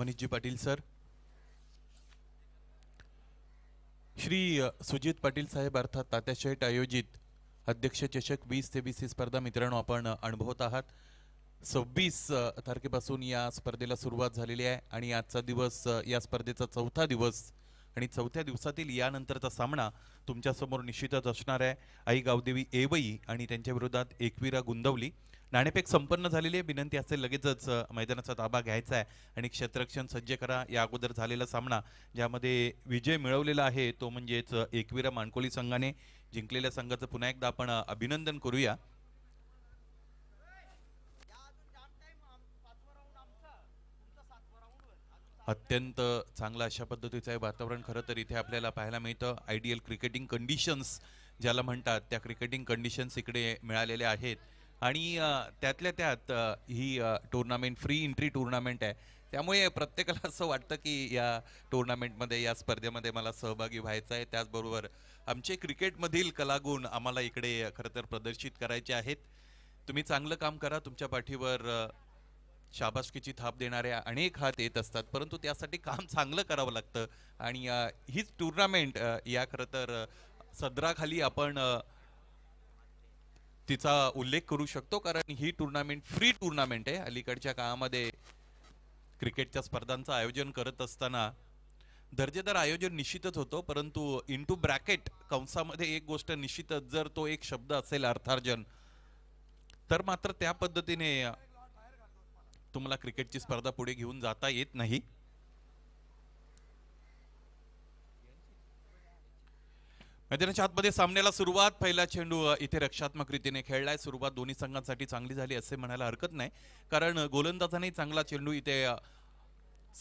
मनीषजी Patil sir Shri Sujit Patil साहेब अर्थात तात्या आयोजित अध्यक्ष चषक वीस ते वीस ही स्पर्धा मित्रांनो आपण अनुभवत आहात सव्वीस तारखेपासून या स्पर्धेला सुरुवात झालेली आहे आणि आजचा दिवस या स्पर्धेचा चौथा दिवस आणि चौथ्या दिवसातील यानंतरचा सामना तुमच्यासमोर निश्चितच असणार आहे आई गावदेवी एवई आणि त्यांच्या विरोधात एकविरा गुंदवली नाणेपेक संपन्न झालेली आहे विनंती असेल लगेचच मैदानाचा ताबा घ्यायचा आहे आणि क्षेत्रक्षण सज्ज करा या अगोदर झालेला सामना ज्यामध्ये विजय मिळवलेला आहे तो म्हणजेच एकविरा मानकोली संघाने जिंकलेल्या संघाचं पुन्हा एकदा आपण अभिनंदन करूया अत्यंत चांगला अशा पद्धतीचं आहे वातावरण खरं तर इथे आपल्याला पाहायला मिळतं आयडियल क्रिकेटिंग कंडिशन्स ज्याला म्हणतात त्या क्रिकेटिंग कंडिशन्स इकडे मिळालेल्या आहेत आणि त्यातल्या त्यात ही टुर्नामेंट फ्री एंट्री टुर्नामेंट आहे त्यामुळे प्रत्येकाला असं वाटतं की या टुर्नामेंटमध्ये या स्पर्धेमध्ये मला सहभागी व्हायचं आहे त्याचबरोबर आमचे क्रिकेटमधील कलागुण आम्हाला इकडे खरं तर प्रदर्शित करायचे आहेत तुम्ही चांगलं काम करा तुमच्या पाठीवर शाबासकीची थाप देणाऱ्या अनेक हात येत असतात परंतु त्यासाठी काम चांगलं करावं लागतं आणि हीच टुर्नामेंट या खरं तर सदराखाली आपण तिचा उल्लेख करू शकतो कारण ही टुर्नामेंट फ्री टुर्नामेंट आहे अलीकडच्या काळामध्ये क्रिकेटच्या स्पर्धांचं आयोजन करत असताना दर्जेदार आयोजन निश्चितच होतो परंतु इंटू ब्रॅकेट कंसामध्ये एक गोष्ट निश्चितच जर तो एक शब्द असेल अर्थार्जन तर मात्र त्या पद्धतीने तुम्हाला क्रिकेटची स्पर्धा पुढे घेऊन जाता येत नाही मैदानाच्या आतमध्ये सामन्याला सुरुवात पहिला चेंडू इथे रक्षात्मक रीतीने खेळलाय सुरुवात दोन्ही संघांसाठी चांगली झाली असे म्हणायला हरकत नाही कारण गोलंदाजाने चांगला चेंडू इथे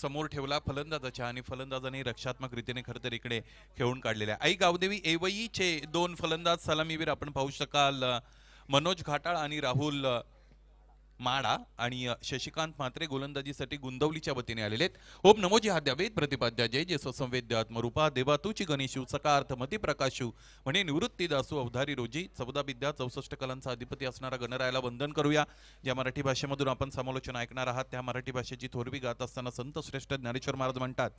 समोर ठेवला फलंदाजाच्या आणि फलंदाजाने रक्षात्मक रीतीने खरं तर इकडे खेळून काढलेल्या आई गावदेवी एवईचे दोन फलंदाज सलामीवीर आपण पाहू शकाल मनोज घाटाळ आणि राहुल माडा आणि शशिकांत म्हात्रे गोलंदाजीसाठी गुंदवलीच्या वतीने आलेले आहेत ओम नमोजी द्यावेत प्रतिपाद्या जय जे स्वसंवेद्य आत्मरूपा देवातूची गणेशू सकार्थमती प्रकाशू म्हणे निवृत्ती दासू अवधारी रोजी चौदा विद्या चौसष्ट कलांचा अधिपती असणारा गणरायाला वंदन करूया ज्या मराठी भाषेमधून आपण समालोचना ऐकणार आहात त्या मराठी भाषेची थोरवी गात असताना संत श्रेष्ठ ज्ञानेश्वर महाराज म्हणतात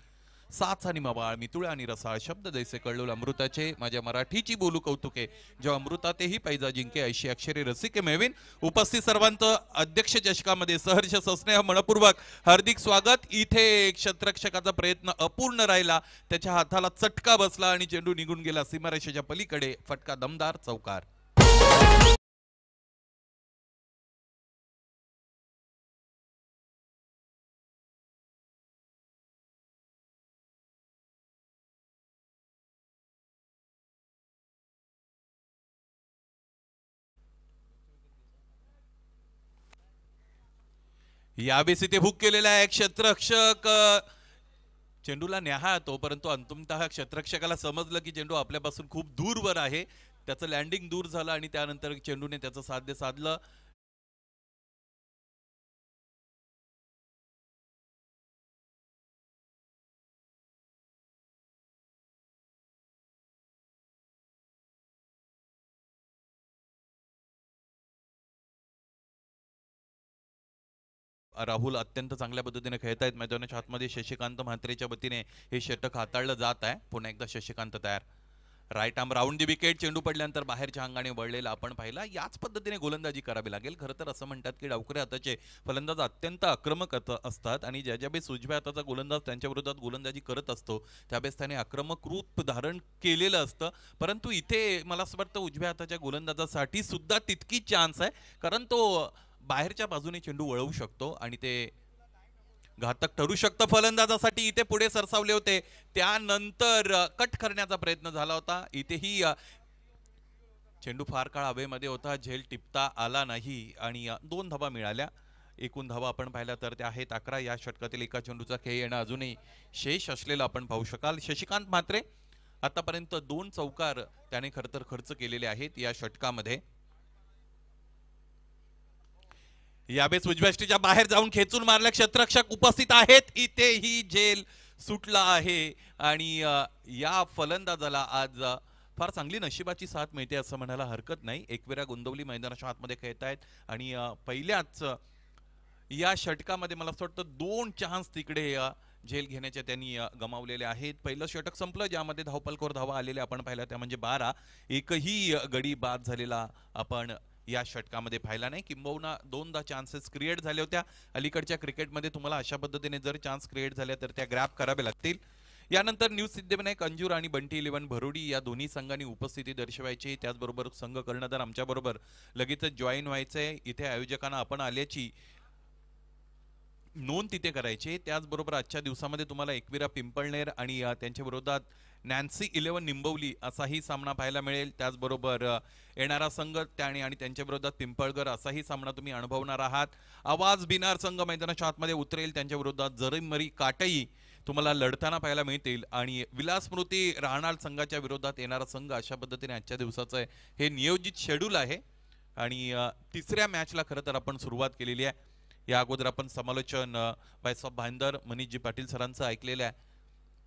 साच आणि मवाळ मितुळ आणि रसाळ शब्द जैसे कळलो अमृताचे माझ्या मराठीची बोलू कौतुके जेव्हा अमृतातेही पैजा जिंके ऐशी अक्षरे रसिके मेवीन उपस्थित सर्वांचं अध्यक्ष चषकामध्ये सहर्ष सस्नेह मनपूर्वक हार्दिक स्वागत इथे एक शत्रक्षकाचा प्रयत्न अपूर्ण राहिला त्याच्या हाताला चटका बसला आणि चेंडू निघून गेला सीमारेषेच्या पलीकडे फटका दमदार चौकार याबीसी इथे बुक केलेला आहे क्षेत्ररक्षक चेंडूला न्याहा तो परंतु अंतिमत क्षेत्रक्षकाला समजलं की चेंडू आपल्यापासून खूप दूरवर आहे त्याचं लँडिंग दूर झालं आणि त्यानंतर चेंडूने त्याचं साध्य साधलं राहुल अत्यंत चांगल्या पद्धतीने खेळत आहेत मैदानाच्या आतमध्ये शशिकांत म्हात्रेच्या वतीने हे षटक हाताळलं जात आहे पुन्हा एकदा शशिकांत तयार right arm round the wicket चेंडू पडल्यानंतर बाहेरच्या अंगाने वळलेला आपण पाहिला याच पद्धतीने गोलंदाजी करावी लागेल खरं तर असं म्हणतात की डावकरे हाताचे फलंदाज अत्यंत आक्रमक असतात आणि ज्या ज्या बेस उजव्या हाताचा गोलंदाज त्यांच्या विरोधात गोलंदाजी करत असतो त्यावेळेस त्याने आक्रमक रूप धारण केलेलं असतं परंतु इथे मला असं वाटतं उजव्या हाताच्या गोलंदाजासाठी सुद्धा तितकी चान्स आहे कारण तो बाहेरच्या बाजूने चेंडू वळवू शकतो आणि ते घातक ठरू शकतं फलंदाजासाठी इथे पुढे सरसावले होते त्यानंतर कट करण्याचा प्रयत्न झाला होता इथेही चेंडू फार काळ हवेमध्ये होता झेल टिपता आला नाही आणि दोन धबा मिळाल्या एकूण धावा आपण पाहिला तर त्या आहेत अकरा या षटकातील एका चेंडूचा खेळ येणं अजूनही शेष असलेला आपण पाहू शकाल शशिकांत म्हात्रे आतापर्यंत दोन चौकार त्याने खरतर खर्च केलेले आहेत या षटकामध्ये यावेळेस उजव्या बाहेर जाऊन खेचून मारल्या क्षेत्ररक्षक उपस्थित आहेत इथेही जेल सुटला आहे आणि या फलंदाजाला आज फार चांगली नशिबाची साथ मिळते असं म्हणायला हरकत नाही एकवेरा गोंदवली मैदानाच्या आतमध्ये खेळतायत आणि पहिल्याच या षटकामध्ये मला असं वाटतं दोन चान्स तिकडे झेल घेण्याचे त्यांनी गमावलेले आहेत पहिलं षटक संपलं ज्यामध्ये धावपलकोर धावा आलेल्या आपण पाहिल्या त्या म्हणजे बारा एकही गडी बाद झालेला आपण या षटकामध्ये पाहिला नाही किंबहुना दोनदा चान्सेस क्रिएट झाल्या होत्या अलीकडच्या क्रिकेटमध्ये तुम्हाला अशा पद्धतीने जर चान्स क्रिएट झाल्या तर त्या ग्रॅप कराव्या लागतील यानंतर न्यूज सिद्धिविनायक अंजूर आणि बंटी इलेव्हन भरुडी या दोन्ही संघांनी उपस्थिती दर्शवायची त्याचबरोबर संघ कर्णधार आमच्याबरोबर लगेचच जॉईन व्हायचं आहे इथे आयोजकांना आपण आल्याची नोंद तिथे करायची त्याचबरोबर आजच्या दिवसामध्ये तुम्हाला एकविरा पिंपळनेर आणि त्यांच्या विरोधात नॅन्सी इलेव्हन निंबवली असाही सामना पाहायला मिळेल त्याचबरोबर येणारा संघ त्याने आणि त्यांच्या विरोधात पिंपळगर असाही सामना तुम्ही अनुभवणार आहात आवाज बिनार संघ मैदानाच्या आतमध्ये उतरेल त्यांच्या विरोधात मरी काटई तुम्हाला लढताना पाहायला मिळतील आणि विलासमृती राहणार संघाच्या विरोधात येणारा संघ अशा पद्धतीने आजच्या दिवसाचं आहे हे नियोजित शेड्यूल आहे आणि तिसऱ्या मॅचला खरं तर आपण सुरुवात केलेली आहे या अगोदर आपण समालोचन भाईसाहेब भांदर मनीषजी पाटील सरांचं ऐकलेलं आहे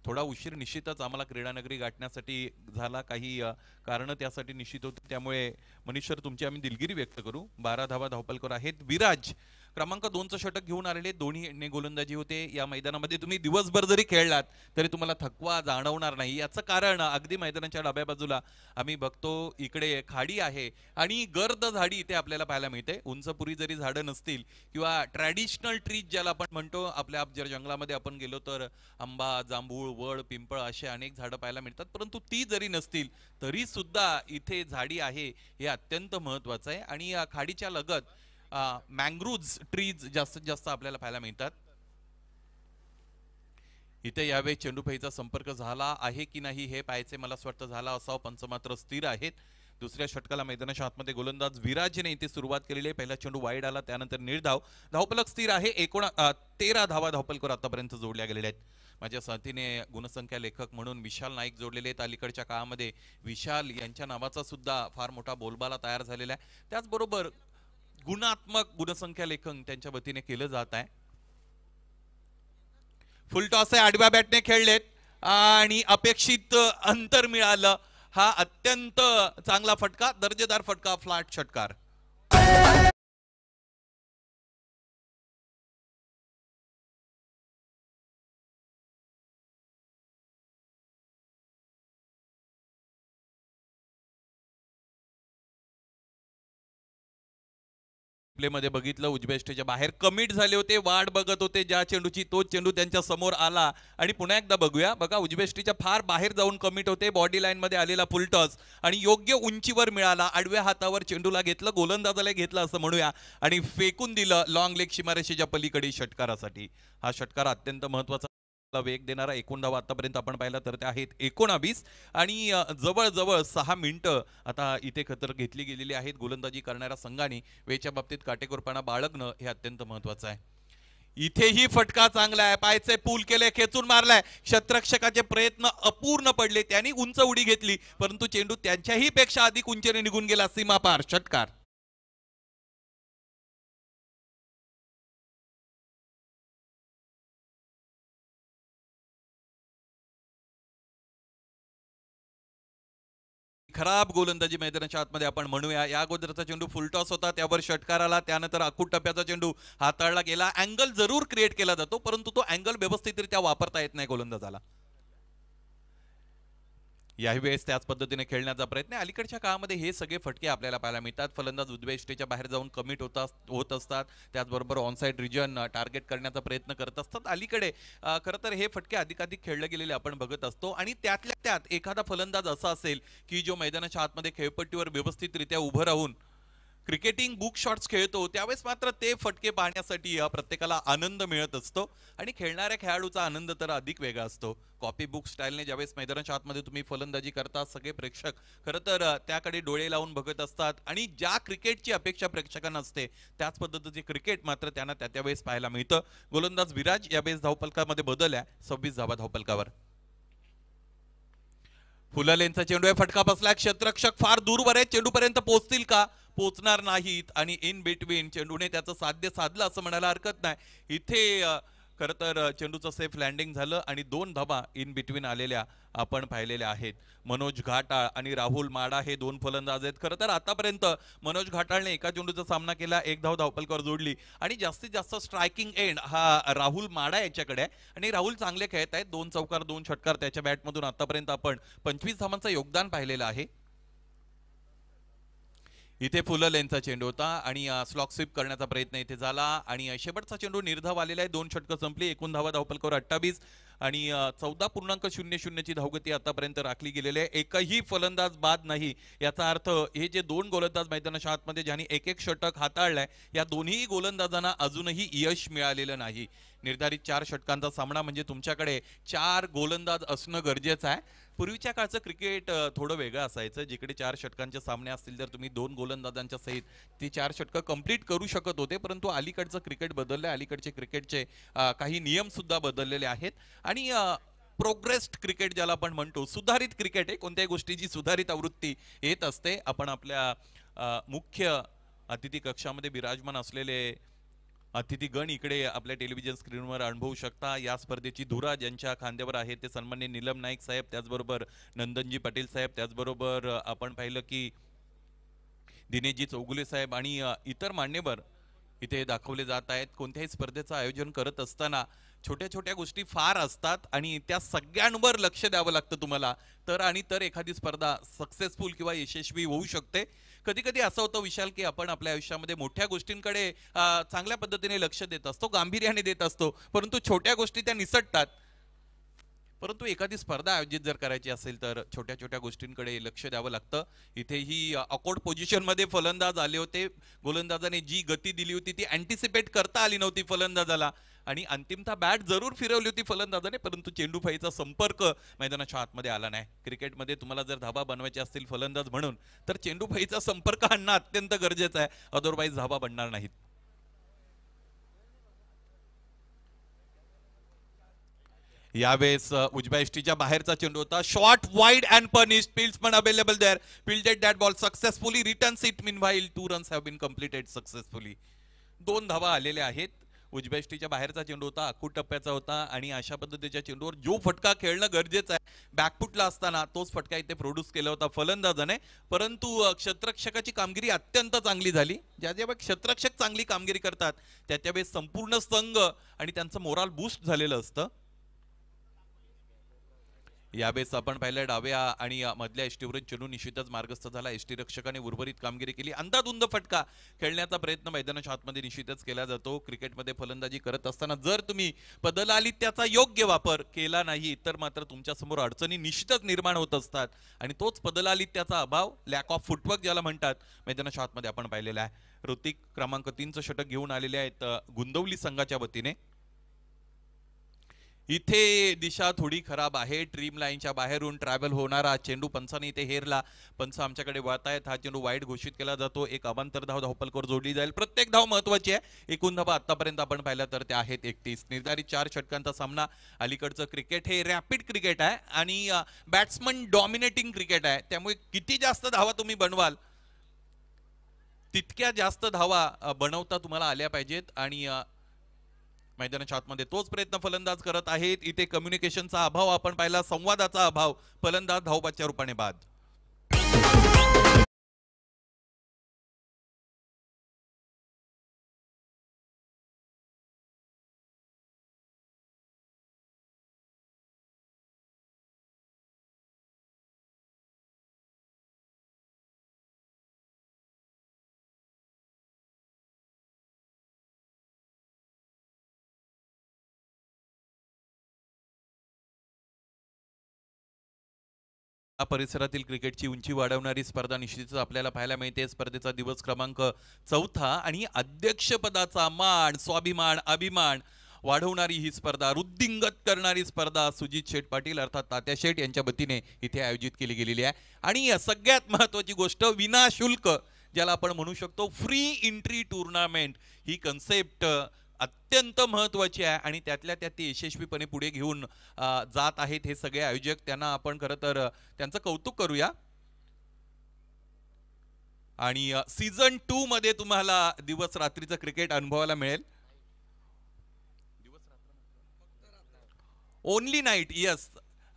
थोडा उशीर निश्चितच आम्हाला क्रीडानगरी गाठण्यासाठी झाला काही कारण त्यासाठी निश्चित होती त्यामुळे मनीष सर तुमची आम्ही दिलगिरी व्यक्त करू बारा धावा धावपलकर आहेत विराज क्रमांक दोनचं षटक घेऊन आलेले दोन्ही गोलंदाजी होते या मैदानामध्ये तुम्ही दिवसभर जरी खेळलात तरी तुम्हाला थकवा जाणवणार नाही याचं कारण अगदी मैदानाच्या डाव्या बाजूला आम्ही बघतो इकडे खाडी आहे आणि गर्द झाडी इथे आपल्याला पाहायला मिळते उंचपुरी जरी झाडं नसतील किंवा ट्रॅडिशनल ट्रीज ज्याला आपण म्हणतो आपल्या जर जंगलामध्ये आपण गेलो तर आंबा जांभूळ वड पिंपळ असे अनेक झाडं पाहायला मिळतात परंतु ती जरी नसतील तरी सुद्धा इथे झाडी आहे हे अत्यंत महत्वाचं आहे आणि या खाडीच्या लगत मँग्रुव्ज ट्रीज जास्तीत जास्त आपल्याला पाहायला मिळतात इथे यावेळी चेंडूफाईचा संपर्क झाला आहे की नाही हे पाहायचे मला स्वतः झाला असावं पंचमात्र स्थिर आहेत दुसऱ्या षटकाला मैदानाच्या आतमध्ये गोलंदाज विराजने इथे सुरुवात केलेली आहे पहिला चेंडू वाईड आला त्यानंतर निर्धाव धावपलक स्थिर आहे एकोण तेरा धावा धावपलकर आतापर्यंत जोडल्या गेलेल्या आहेत माझ्या साथीने गुणसंख्या लेखक म्हणून विशाल नाईक जोडलेले आहेत अलीकडच्या काळामध्ये विशाल यांच्या नावाचा सुद्धा फार मोठा बोलबाला तयार झालेला आहे त्याचबरोबर गुणात्मक गुणसंख्या लेखन त्यांच्या वतीने केलं जात आहे फुलटॉस आहे आडव्या बॅटने खेळलेत आणि अपेक्षित अंतर मिळालं हा अत्यंत चांगला फटका दर्जेदार फटका फ्लॅट षटकार मध्ये बघितलं उजबेस्टेच्या बाहेर कमिट झाले होते वाट बघत होते ज्या चेंडूची तो चेंडू त्यांच्या समोर आला आणि पुन्हा एकदा बघूया बघा उजबेस्टेच्या फार बाहेर जाऊन कमिट होते बॉडी मध्ये आलेला फुलटस आणि योग्य उंचीवर मिळाला आडव्या हातावर चेंडूला घेतलं गोलंदाजाला घेतलं असं म्हणूया आणि फेकून दिलं लॉंग लेग शिमारेशीच्या पलीकडे षटकारासाठी हा षटकार अत्यंत महत्वाचा वेग देणारा एकूण आतापर्यंत आपण पाहिला तर ते आहेत एकोणावीस आणि जवळजवळ सहा मिनिटं आता इथे खतर घेतली गेलेली आहेत गोलंदाजी करणाऱ्या संघाने वेच्या बाबतीत काटेकोरपणा बाळगणं हे अत्यंत महत्वाचं आहे इथेही फटका चांगला आहे पायचे पूल केले खेचून मारलाय शतरक्षकाचे प्रयत्न अपूर्ण पडले त्यांनी उंच उडी घेतली परंतु चेंडू त्यांच्याही पेक्षा अधिक उंचेने निघून गेला सीमापार षटकार खराब गोलंदाजी मैदानाच्या आतमध्ये आपण म्हणूया या अगोदरचा चेंडू फुलटॉस होता त्यावर षटकार आला त्यानंतर अखूट टप्प्याचा चेंडू हाताळला गेला अँगल जरूर क्रिएट केला जातो परंतु तो अँगल व्यवस्थितरित्या वापरता येत नाही गोलंदाजाला याही वेळेस त्याच पद्धतीने खेळण्याचा प्रयत्न अलीकडच्या काळामध्ये हे सगळे फटके आपल्याला पाहायला मिळतात फलंदाज उद्वेष्टेच्या बाहेर जाऊन कमिट होता होत असतात त्याचबरोबर ऑनसाईड रिजन टार्गेट करण्याचा प्रयत्न करत असतात अलीकडे खरं तर हे फटके अधिकाधिक खेळले गेलेले आपण बघत असतो आणि त्यातल्या त्यात एखादा फलंदाज असा असेल की जो मैदानाच्या आतमध्ये खेळपट्टीवर व्यवस्थितरित्या उभं राहून क्रिकेटिंग बुक शॉट्स खेळतो त्यावेळेस मात्र ते फटके पाहण्यासाठी प्रत्येकाला आनंद मिळत असतो आणि खेळणाऱ्या खेळाडूचा आनंद तर अधिक वेगळा असतो कॉपी बुक स्टाईलने ज्यावेळेस मैदानाच्या आतमध्ये तुम्ही फलंदाजी करता सगळे प्रेक्षक खरं तर त्याकडे डोळे लावून बघत असतात आणि ज्या क्रिकेटची अपेक्षा प्रेक्षकांना असते त्याच पद्धतीचे क्रिकेट मात्र त्यांना त्या त्यावेळेस पाहायला मिळतं गोलंदाज विराज यावेळेस धावपलकामध्ये बदल आहे सव्वीस धावा धावपलकावर फुलालेंचा यांचा चेंडू आहे फटका बसला क्षेत्रक्षक फार दूरवर आहे चेंडूपर्यंत पोहोचतील का पोचणार नाहीत आणि इन बिटवीन चेंडूने त्याचं साध्य साधलं असं म्हणायला हरकत नाही इथे खरं तर चेंडूचं सेफ लँडिंग झालं आणि दोन धबा इन बिटवीन आलेल्या आपण पाहिलेल्या आहेत मनोज घाटाळ आणि राहुल माडा हे दोन फलंदाज आहेत खरं तर आतापर्यंत मनोज घाटाळने एका चेंडूचा सामना केला एक धाव धावपलकर जोडली आणि जास्तीत जास्त स्ट्रायकिंग एंड हा राहुल माडा याच्याकडे आहे आणि राहुल चांगले खेळत आहेत दोन चौकार दोन षटकार त्याच्या बॅटमधून आतापर्यंत आपण पंचवीस धावांचं योगदान पाहिलेलं आहे इथे फुलं लेनचा चेंडू होता आणि स्लॉक स्वीप करण्याचा प्रयत्न इथे झाला आणि शेवटचा चेंडू निर्धाव आलेला आहे दोन षटकं संपली एकूण धावा धावपलकावर अठ्ठावीस आणि चौदा पूर्णांक शून्य शून्यची धावगती आतापर्यंत राखली गेलेली आहे एकही फलंदाज बाद नाही याचा अर्थ हे जे दोन गोलंदाज मैदानाच्या आतमध्ये ज्यांनी एक एक षटक हाताळलाय या दोन्ही गोलंदाजांना अजूनही यश मिळालेलं नाही निर्धारित चार षटकांचा सामना म्हणजे तुमच्याकडे चार गोलंदाज असणं गरजेचं आहे पूर्वीच्या काळचं क्रिकेट थोडं वेगळं असायचं जिकडे चार षटकांचे सामने असतील तर तुम्ही दोन गोलंदाजांच्या सहित ती चार षटकं कंप्लीट करू शकत होते परंतु अलीकडचं क्रिकेट बदललं आहे अलीकडचे क्रिकेटचे काही नियमसुद्धा बदललेले आहेत आणि प्रोग्रेस्ड क्रिकेट ज्याला आपण म्हणतो सुधारित क्रिकेट आहे कोणत्याही गोष्टीची सुधारित आवृत्ती येत असते आपण आपल्या मुख्य अतिथी कक्षामध्ये विराजमान असलेले गण इकडे आपल्या टेलिव्हिजन स्क्रीनवर अनुभवू शकता या स्पर्धेची धुरा ज्यांच्या खांद्यावर आहे ते सन्मान्य नीलम नाईक साहेब त्याचबरोबर नंदनजी पाटील साहेब त्याचबरोबर आपण पाहिलं की दिनेशजी चौगुले साहेब आणि इतर मान्यवर इथे दाखवले जात आहेत कोणत्याही स्पर्धेचं आयोजन करत असताना छोट्या छोट्या गोष्टी फार असतात आणि त्या सगळ्यांवर लक्ष द्यावं लागतं तुम्हाला तर आणि तर एखादी स्पर्धा सक्सेसफुल किंवा यशस्वी होऊ शकते कधी कधी असं होतं विशाल की आपण आपल्या आयुष्यामध्ये मोठ्या गोष्टींकडे चांगल्या पद्धतीने लक्ष देत असतो गांभीर्याने देत असतो परंतु छोट्या गोष्टी त्या निसटतात परंतु एखादी स्पर्धा आयोजित जर करायची असेल तर छोट्या छोट्या गोष्टींकडे लक्ष द्यावं लागतं इथेही अकोट मध्ये फलंदाज आले होते गोलंदाजाने जी गती दिली होती ती अँटिसिपेट करता आली नव्हती फलंदाजाला आणि अंतिमतः बॅट जरूर फिरवली होती फलंदाजाने परंतु चेंडूफाईचा संपर्क मैदानाच्या आतमध्ये आला नाही क्रिकेटमध्ये तुम्हाला जर धाबा बनवायचे असतील फलंदाज म्हणून तर चेंडूफाईचा संपर्क आणणं अत्यंत गरजेचं आहे अदरवाईज धाबा बनणार नाहीत यावेळेस उजब्या बाहेरचा चेंडू होता short wide and punish fields पण available there fielded that ball successfully return सीट meanwhile two runs have been completed successfully दोन धावा आलेल्या आहेत उजब्या बाहेरचा चेंडू होता आखू टप्प्याचा होता आणि अशा पद्धतीच्या चेंडूवर जो फटका खेळणं गरजेचं आहे बॅकफुटला असताना तोच फटका इथे प्रोड्यूस केला होता फलंदाजाने परंतु क्षेत्रक्षकाची कामगिरी अत्यंत चांगली झाली ज्या ज्या क्षेत्रक्षक चांगली कामगिरी करतात त्या वेळेस संपूर्ण संघ आणि त्यांचं मोराल बूस्ट झालेलं असतं यावेळेस आपण पाहिलं डाव्या आणि मधल्या एसटीवरून चेंडू निश्चितच मार्गस्थ झाला एसटी रक्षकाने उर्वरित कामगिरी केली अंदाधुंद फटका खेळण्याचा प्रयत्न मैदानाच्या आतमध्ये निश्चितच केला जातो क्रिकेटमध्ये फलंदाजी करत असताना जर तुम्ही पदलालित्याचा त्याचा योग्य वापर केला नाही तर मात्र तुमच्यासमोर अडचणी निश्चितच निर्माण होत असतात आणि तोच पदलालित्याचा त्याचा अभाव लॅक ऑफ फुटवर्क ज्याला म्हणतात मैदानाच्या आतमध्ये आपण पाहिलेला आहे ऋतिक क्रमांक तीनचं षटक घेऊन आलेले आहेत गुंदवली संघाच्या वतीने इथे दिशा थोडी खराब आहे ट्रीम लाईनच्या बाहेरून ट्रॅव्हल होणारा चेंडू पंचाने इथे हेरला पंच आमच्याकडे वळतायत हा चेंडू वाईट घोषित केला जातो एक अवांतर धाव धावपलकोर जोडली जाईल प्रत्येक धाव महत्वाची आहे एकूण धावा आतापर्यंत आपण पाहिला तर ते आहेत एकतीस निर्धारित चार षटकांचा सामना अलीकडचं क्रिकेट हे रॅपिड क्रिकेट आहे आणि बॅट्समन डॉमिनेटिंग क्रिकेट आहे त्यामुळे किती जास्त धावा तुम्ही बनवाल तितक्या जास्त धावा बनवता तुम्हाला आल्या पाहिजेत आणि मैदानाच्या आतमध्ये तोच प्रयत्न फलंदाज करत आहेत इथे कम्युनिकेशनचा अभाव आपण पाहिला संवादाचा अभाव फलंदाज धावपाच्या रूपाने बाद या परिसरातील क्रिकेटची उंची वाढवणारी स्पर्धा निश्चितच आपल्याला पाहायला मिळते स्पर्धेचा दिवस क्रमांक चौथा आणि अध्यक्षपदाचा मान स्वाभिमान अभिमान वाढवणारी ही स्पर्धा रुद्दिंगत करणारी स्पर्धा सुजित शेठ पाटील अर्थात तात्या शेठ यांच्या वतीने इथे आयोजित केली गेलेली आहे आणि सगळ्यात महत्वाची गोष्ट विनाशुल्क ज्याला आपण म्हणू शकतो फ्री एंट्री टूर्नामेंट ही कन्सेप्ट अत्यंत महत्त्वाची आहे आणि त्यातल्या त्यात ते यशस्वीपणे पुढे घेऊन जात आहेत हे सगळे आयोजक त्यांना आपण खरं तर त्यांचं कौतुक करूया आणि सीझन टू मध्ये तुम्हाला दिवस रात्रीचं क्रिकेट अनुभवायला मिळेल ओनली नाईट येस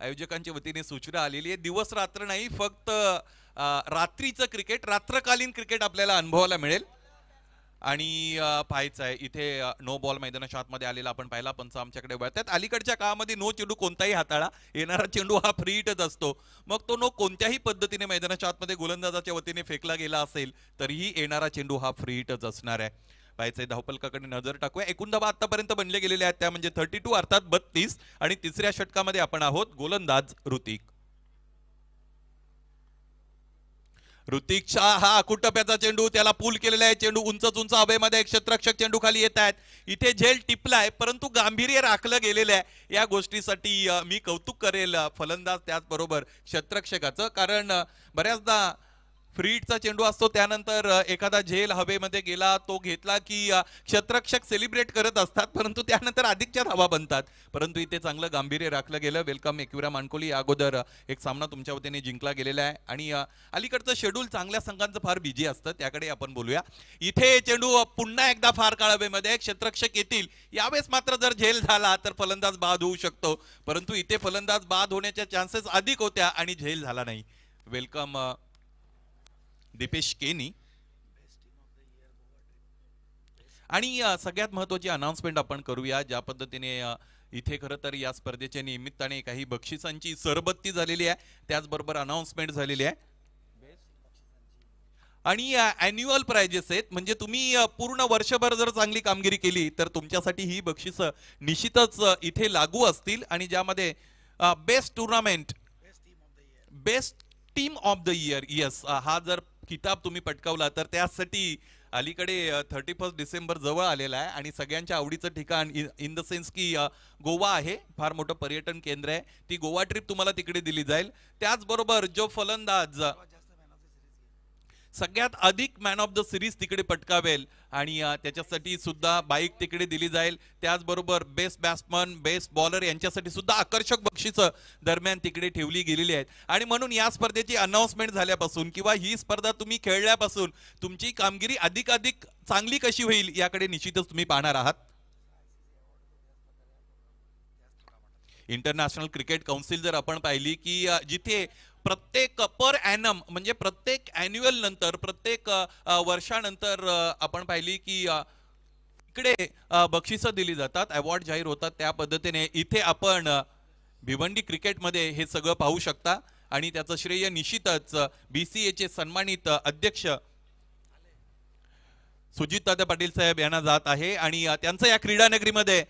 आयोजकांच्या वतीने सूचना आलेली आहे दिवस रात्र नाही फक्त रात्रीचं क्रिकेट रात्रकालीन क्रिकेट आपल्याला अनुभवायला मिळेल आणि पाहायचं आहे इथे नो बॉल मैदानाच्या आतमध्ये आलेला आपण पाहिला पंच आमच्याकडे वळतात अलीकडच्या काळामध्ये नो चेंडू कोणताही हाताळा येणारा चेंडू हा फ्री हिटच असतो मग तो नो कोणत्याही पद्धतीने मैदानाच्या मध्ये गोलंदाजाच्या वतीने फेकला गेला असेल तरीही येणारा चेंडू हा फ्री हिटच असणार आहे पाहायचं धावपलकाकडे नजर टाकूया एकूण धावा आतापर्यंत बनले गेलेले आहेत त्या म्हणजे थर्टी टू अर्थात बत्तीस आणि तिसऱ्या षटकामध्ये आपण आहोत गोलंदाज ऋतिक ऋतिक शाह हा कुटप्याचा चेंडू त्याला पूल केलेला आहे चेंडू उंच उंच हवेमध्ये क्षेत्रक्षक चेंडू खाली येत आहेत इथे झेल टिपलाय परंतु गांभीर्य राखलं गेलेलं आहे या गोष्टीसाठी मी कौतुक करेल फलंदाज त्याचबरोबर क्षेत्रक्षकाचं कारण बऱ्याचदा फ्रीटचा चेंडू असतो त्यानंतर एखादा झेल हवेमध्ये गेला तो घेतला की क्षत्रक्षक सेलिब्रेट करत असतात परंतु त्यानंतर अधिकच्या धावा बनतात परंतु इथे चांगलं गांभीर्य राखलं गेलं वेलकम एकविरा मानकोली अगोदर एक सामना तुमच्या वतीने जिंकला गेलेला आहे आणि अलीकडचं शेड्यूल चांगल्या संघांचं फार बिझी असतं त्याकडे आपण बोलूया इथे चेंडू पुन्हा एकदा फार काळ हवेमध्ये क्षेत्रक्षक येतील यावेळेस मात्र जर झेल झाला तर फलंदाज बाद होऊ शकतो परंतु इथे फलंदाज बाद होण्याच्या चान्सेस अधिक होत्या आणि झेल झाला नाही वेलकम दिपेश केनी आणि सगळ्यात महत्वाची अनाउन्समेंट आपण करूया ज्या पद्धतीने इथे खरं तर या स्पर्धेच्या निमित्ताने काही बक्षिसांची सरबत्ती झालेली आहे त्याचबरोबर अनाउन्समेंट झालेली आहे आणि अॅन्युअल प्राइजेस आहेत म्हणजे तुम्ही पूर्ण वर्षभर जर चांगली कामगिरी केली तर तुमच्यासाठी ही बक्षिस निश्चितच इथे लागू असतील आणि ज्यामध्ये best tournament best team of the year yes हा जर किताब तुम्ही पटकावला तर त्यासाठी अलीकडे थर्टी फर्स्ट डिसेंबर जवळ आलेला आहे आणि सगळ्यांच्या आवडीचं ठिकाण इन द सेन्स की गोवा आहे फार मोठं पर्यटन केंद्र आहे ती गोवा ट्रिप तुम्हाला तिकडे दिली जाईल त्याचबरोबर जो फलंदाज सगळ्यात अधिक मॅन ऑफ द सिरीज तिकडे पटकावेल आणि त्याच्यासाठी सुद्धा बाईक तिकडे दिली जाईल त्याचबरोबर बेस्ट बॅट्समन बेस्ट बॉलर यांच्यासाठी सुद्धा आकर्षक बक्षिसं दरम्यान तिकडे ठेवली गेलेली आहेत आणि म्हणून या स्पर्धेची अनाऊन्समेंट झाल्यापासून किंवा ही स्पर्धा तुम्ही खेळल्यापासून तुमची कामगिरी अधिक अधिक चांगली कशी होईल याकडे निश्चितच तुम्ही पाहणार आहात इंटरनॅशनल क्रिकेट काउन्सिल जर आपण पाहिली की जिथे प्रत्येक पर ॲनम म्हणजे प्रत्येक ऍन्युअल नंतर प्रत्येक वर्षानंतर आपण पाहिली की इकडे बक्षिसं दिली जातात अवॉर्ड जाहीर होतात त्या पद्धतीने इथे आपण भिवंडी क्रिकेटमध्ये हे सगळं पाहू शकता आणि त्याचं श्रेय निश्चितच बी सी एचे सन्मानित अध्यक्ष सुजित दादा पाटील साहेब यांना जात आहे आणि त्यांचं या क्रीडा नगरीमध्ये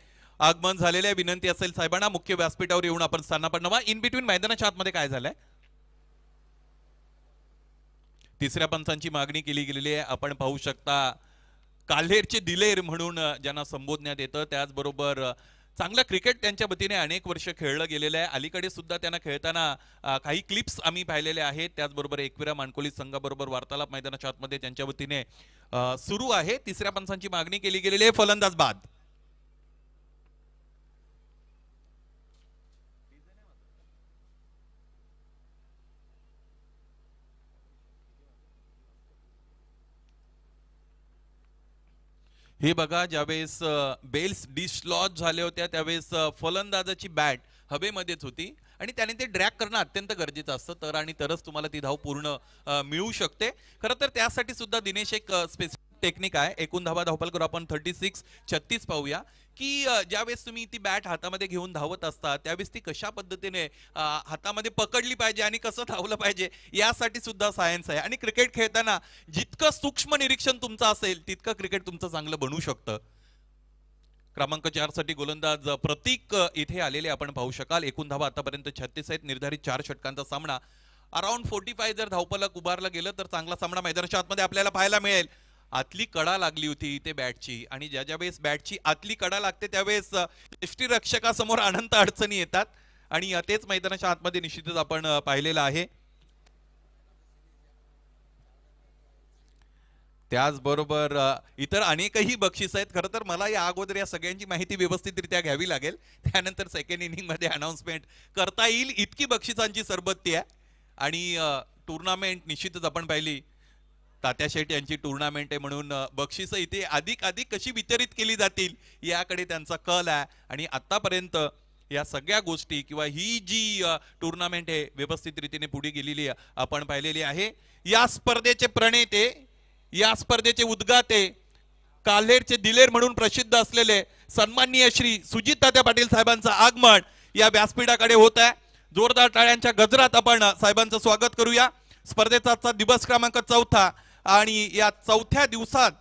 आगमन झालेल्या विनंती असेल साहेबांना मुख्य व्यासपीठावर येऊन आपण स्थानापन्न व्हा इन बिटवीन मैदानाच्या आतमध्ये काय झालंय तिसऱ्या पंचांची मागणी केली गेलेली आहे आपण पाहू शकता काल्हेरचे दिलेर म्हणून ज्यांना संबोधण्यात येतं त्याचबरोबर चांगला क्रिकेट त्यांच्या वतीने अनेक वर्ष खेळलं गेलेलं आहे अलीकडे सुद्धा त्यांना खेळताना काही क्लिप्स आम्ही पाहिलेले आहेत त्याचबरोबर एकविरा मानकोली संघाबरोबर वार्तालाप मैदानाच्या आतमध्ये त्यांच्या वतीने सुरू आहे तिसऱ्या पंचांची मागणी केली गेलेली आहे फलंदाज बाद हे बघा ज्यावेळेस बेल्स डिस्लॉज झाल्या होत्या त्यावेळेस फलंदाजाची बॅट हवेमध्येच होती आणि त्याने ते ड्रॅक करणं अत्यंत गरजेचं असतं तर आणि तरच तुम्हाला ती धाव पूर्ण मिळू शकते खरं तर त्यासाठी सुद्धा दिनेश एक स्पेसिफिक टेक्निक आहे एकूण धावा धावपाल करू आपण थर्टी सिक्स छत्तीस पाहूया की ज्यावेळेस तुम्ही ती बॅट हातामध्ये घेऊन धावत असता त्यावेळेस ती कशा पद्धतीने हातामध्ये पकडली पाहिजे आणि कसं धावलं पाहिजे यासाठी सुद्धा सायन्स आहे आणि क्रिकेट खेळताना जितकं सूक्ष्म निरीक्षण तुमचं असेल तितकं क्रिकेट तुमचं चांगलं बनू शकतं क्रमांक चार साठी गोलंदाज प्रतीक इथे आलेले आपण पाहू शकाल एकूण धावा आतापर्यंत छत्तीस आहेत निर्धारित चार षटकांचा सामना अराउंड फोर्टी फाय जर धावपला उभारला गेलं तर चांगला सामना मैदानाच्या आतमध्ये आपल्याला पाहायला मिळेल आतली कडा लागली होती ते बॅटची आणि ज्या ज्या वेळेस बॅटची आतली कडा लागते त्यावेळेस रक्षकासमोर अनंत अडचणी येतात आणि तेच मैदानाच्या आतमध्ये निश्चितच आपण पाहिलेलं आहे त्याचबरोबर इतर अनेकही बक्षीस आहेत खरं तर मला या अगोदर या सगळ्यांची माहिती व्यवस्थितरित्या घ्यावी लागेल त्यानंतर सेकंड मध्ये अनाऊन्समेंट करता येईल इतकी बक्षिसांची सरबत्ती आहे आणि टुर्नामेंट निश्चितच आपण पाहिली तात्या शेट यांची टुर्नामेंट आहे म्हणून बक्षीस इथे अधिक अधिक कशी वितरित केली जातील याकडे त्यांचा कल आहे आणि आत्तापर्यंत या सगळ्या गोष्टी किंवा ही जी टुर्नामेंट आहे व्यवस्थित रीतीने पुढे गेलेली आपण पाहिलेली आहे या स्पर्धेचे प्रणेते या स्पर्धेचे उद्गाते काल्हेरचे दिलेर म्हणून प्रसिद्ध असलेले सन्माननीय श्री सुजित तात्या पाटील साहेबांचं आगमन या व्यासपीठाकडे होत आहे जोरदार टाळ्यांच्या गजरात आपण साहेबांचं स्वागत करूया स्पर्धेचा दिवस क्रमांक चौथा आणि या चौथ्या दिवसात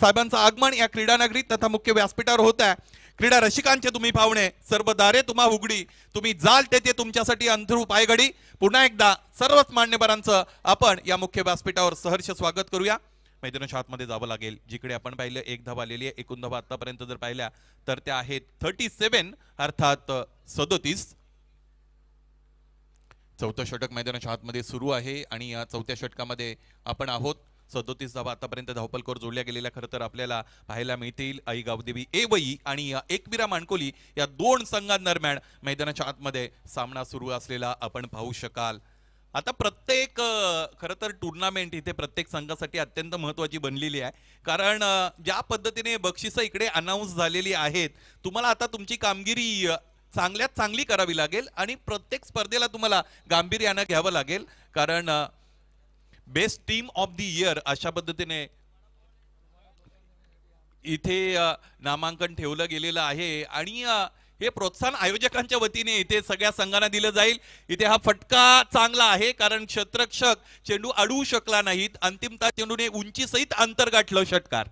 साहेबांचं आगमन या क्रीडा नगरीत तथा मुख्य व्यासपीठावर होत आहे क्रीडा रसिकांचे तुम्ही पाहुणे सर्व दारे तुम्हा उघडी तुम्ही जाल तेथे तुमच्यासाठी अंथरू पायघडी पुन्हा एकदा सर्वच मान्यवरांचं आपण या मुख्य व्यासपीठावर सहर्ष स्वागत करूया मैदानाच्या आतमध्ये जावं लागेल जिकडे आपण पाहिलं एक धावा आलेली आहे एकूण धावा आतापर्यंत जर पाहिल्या तर त्या आहेत थर्टी सेव्हन अर्थात सदोतीस चौथं षटक मैदानाच्या आतमध्ये सुरू आहे आणि या चौथ्या षटकामध्ये आपण आहोत सदोतीस धावा आतापर्यंत धावपलकोर जोडल्या गेलेल्या खरं तर आपल्याला पाहायला मिळतील आई गावदेवी वई आणि एकविरा माणकोली या दोन संघांदरम्यान मैदानाच्या आतमध्ये सामना सुरू असलेला आपण पाहू शकाल आता प्रत्येक खरं तर टुर्नामेंट इथे प्रत्येक संघासाठी अत्यंत महत्त्वाची बनलेली आहे कारण ज्या पद्धतीने बक्षिसं इकडे अनाऊन्स झालेली आहेत तुम्हाला आता तुमची कामगिरी चांगल्यात चांगली करावी लागेल आणि प्रत्येक स्पर्धेला तुम्हाला गांभीर्यानं घ्यावं लागेल कारण best team of the year अशा पद्धतीने इथे नामांकन ठेवलं गेलेलं आहे आणि हे प्रोत्साहन आयोजकांच्या वतीने इथे सगळ्या संघांना दिलं जाईल इथे हा फटका चांगला आहे कारण क्षेत्रक्षक चेंडू अडवू शकला नाहीत अंतिमता चेंडूने उंचीसहित अंतर गाठलं षटकार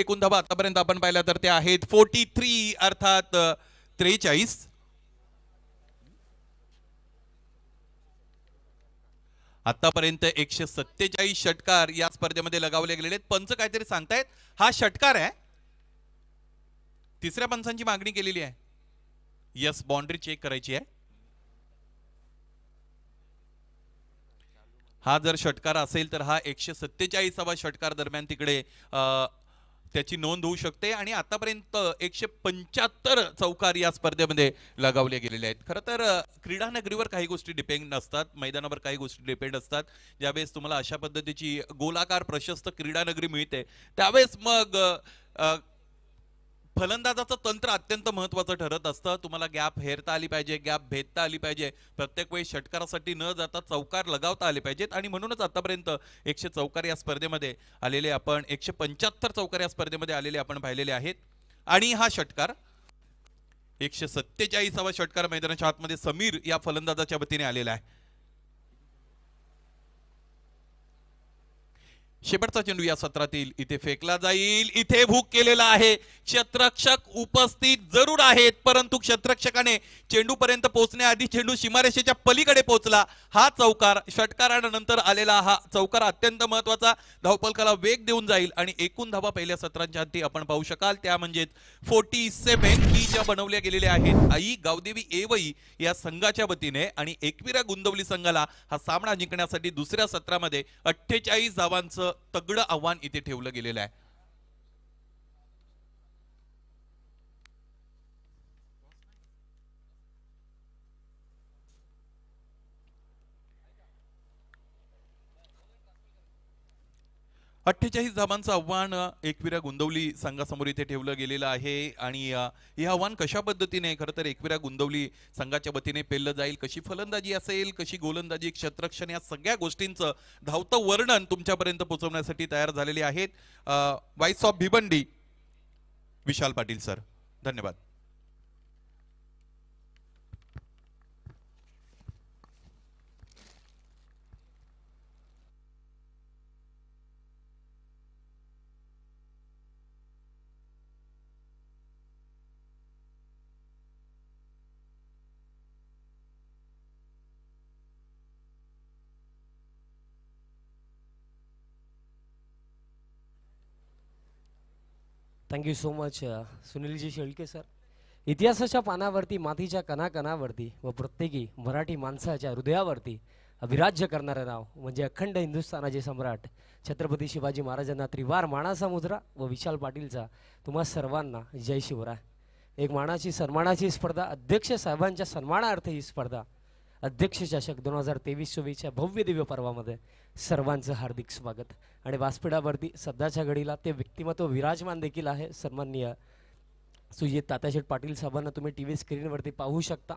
एकूण धावा आतापर्यंत आपण पाहिला तर ते आहेत फोर्टी थ्री अर्थात त्रेचाळीस आतापर्यंत एकशे सत्तेचाळीस षटकार या स्पर्धेमध्ये लगावले गेलेले आहेत पंच काहीतरी सांगतायत हा षटकार आहे तिसऱ्या पंचांची मागणी केलेली आहे यस बाउंड्री चेक करायची आहे हा जर षटकार असेल तर हा एकशे सत्तेचाळीसावा षटकार दरम्यान तिकडे त्याची नोंद होऊ शकते आणि आतापर्यंत एकशे पंच्याहत्तर चौकार या स्पर्धेमध्ये लगावले गेलेले आहेत खरं तर क्रीडा नगरीवर काही गोष्टी डिपेंड असतात मैदानावर काही गोष्टी डिपेंड असतात ज्यावेळेस तुम्हाला अशा पद्धतीची गोलाकार प्रशस्त क्रीडानगरी मिळते त्यावेळेस मग फलंदाजाचं तंत्र अत्यंत महत्वाचं ठरत असतं तुम्हाला गॅप हेरता आली पाहिजे गॅप भेदता आली पाहिजे प्रत्येक वेळी षटकारासाठी न जाता चौकार लगावता आले पाहिजेत आणि म्हणूनच आतापर्यंत एकशे चौकार या स्पर्धेमध्ये आलेले आपण एकशे पंच्याहत्तर चौकार या स्पर्धेमध्ये आलेले आपण पाहिलेले आहेत आणि हा षटकार एकशे सत्तेचाळीसावा षटकार मैदानाच्या आतमध्ये समीर या फलंदाजाच्या वतीने आलेला आहे शेवटचा चेंडू या सत्रातील इथे फेकला जाईल इथे भूक केलेला आहे क्षेत्रक्षक उपस्थित जरूर आहेत परंतु चेंडू पर्यंत पोहोचण्याआधी चेंडू सीमारेषेच्या पलीकडे पोहोचला हा चौकार षटकारानंतर आलेला हा चौकार अत्यंत महत्वाचा धावपलकाला वेग देऊन जाईल आणि एकूण धावा पहिल्या सत्रांच्या आधी आपण पाहू शकाल त्या म्हणजे फोर्टी सेव्हन की ज्या बनवल्या गेलेल्या आहेत आई गावदेवी एवई या संघाच्या वतीने आणि एकविरा गुंदवली संघाला हा सामना जिंकण्यासाठी दुसऱ्या सत्रामध्ये अठ्ठेचाळीस धावांचं तगड़ आव्हान इथे ठेवलं गेलेलं आहे अठ्ठेचाळीस धाबांचं आव्हान एकविरा गुंदवली संघासमोर इथे ठेवलं गेलेलं आहे आणि हे आव्हान कशा पद्धतीने खरं तर एकविरा गुंदवली संघाच्या वतीने पेललं जाईल कशी फलंदाजी असेल कशी गोलंदाजी क्षेत्रक्षण या सगळ्या गोष्टींचं धावतं वर्णन तुमच्यापर्यंत पोहोचवण्यासाठी तयार झालेले आहेत voice of Bhiwandi Vishal Patil sir धन्यवाद thank you so much Sunilji Shelke sir इतिहासाच्या पानावरती मातीच्या कणाकणावरती व प्रत्येकी मराठी माणसाच्या हृदयावरती अभिराज्य करणारं नाव म्हणजे अखंड हिंदुस्थानाचे सम्राट छत्रपती शिवाजी महाराजांना त्रिवार मानाचा मुजरा व विशाल पाटीलचा तुम्हा सर्वांना जय शिवराय एक मानाची सन्मानाची स्पर्धा अध्यक्ष साहेबांच्या सन्मानार्थ ही स्पर्धा अध्यक्ष चषक दोन हजार तेवीस चोवीसच्या भव्य दिव्य पर्वामध्ये सर्वांचं हार्दिक स्वागत आणि व्यासपीठावरती सध्याच्या घडीला ते व्यक्तिमत्व विराजमान देखील आहे सन्माननीय सुजित तात्याशेठ पाटील साहेबांना तुम्ही टी व्ही स्क्रीनवरती पाहू शकता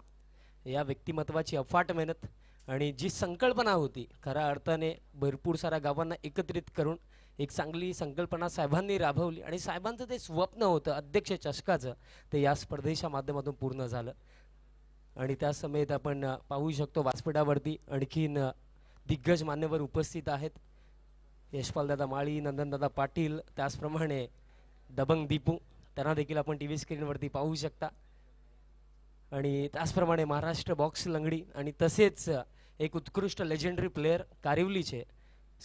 या व्यक्तिमत्वाची अफाट मेहनत आणि जी संकल्पना होती खऱ्या अर्थाने भरपूर साऱ्या गावांना एकत्रित करून एक चांगली संकल्पना साहेबांनी राबवली आणि साहेबांचं ते स्वप्न होतं अध्यक्ष चषकाचं ते या स्पर्धेच्या माध्यमातून पूर्ण झालं आणि समेत आपण पाहू शकतो व्यासपीठावरती आणखीन दिग्गज मान्यवर उपस्थित आहेत यशपालदादा माळी नंदनदादा पाटील त्याचप्रमाणे दबंग दीपू त्यांना देखील आपण टी व्ही स्क्रीनवरती पाहू शकता आणि त्याचप्रमाणे महाराष्ट्र बॉक्स लंगडी आणि तसेच एक उत्कृष्ट लेजेंडरी प्लेअर कारिवलीचे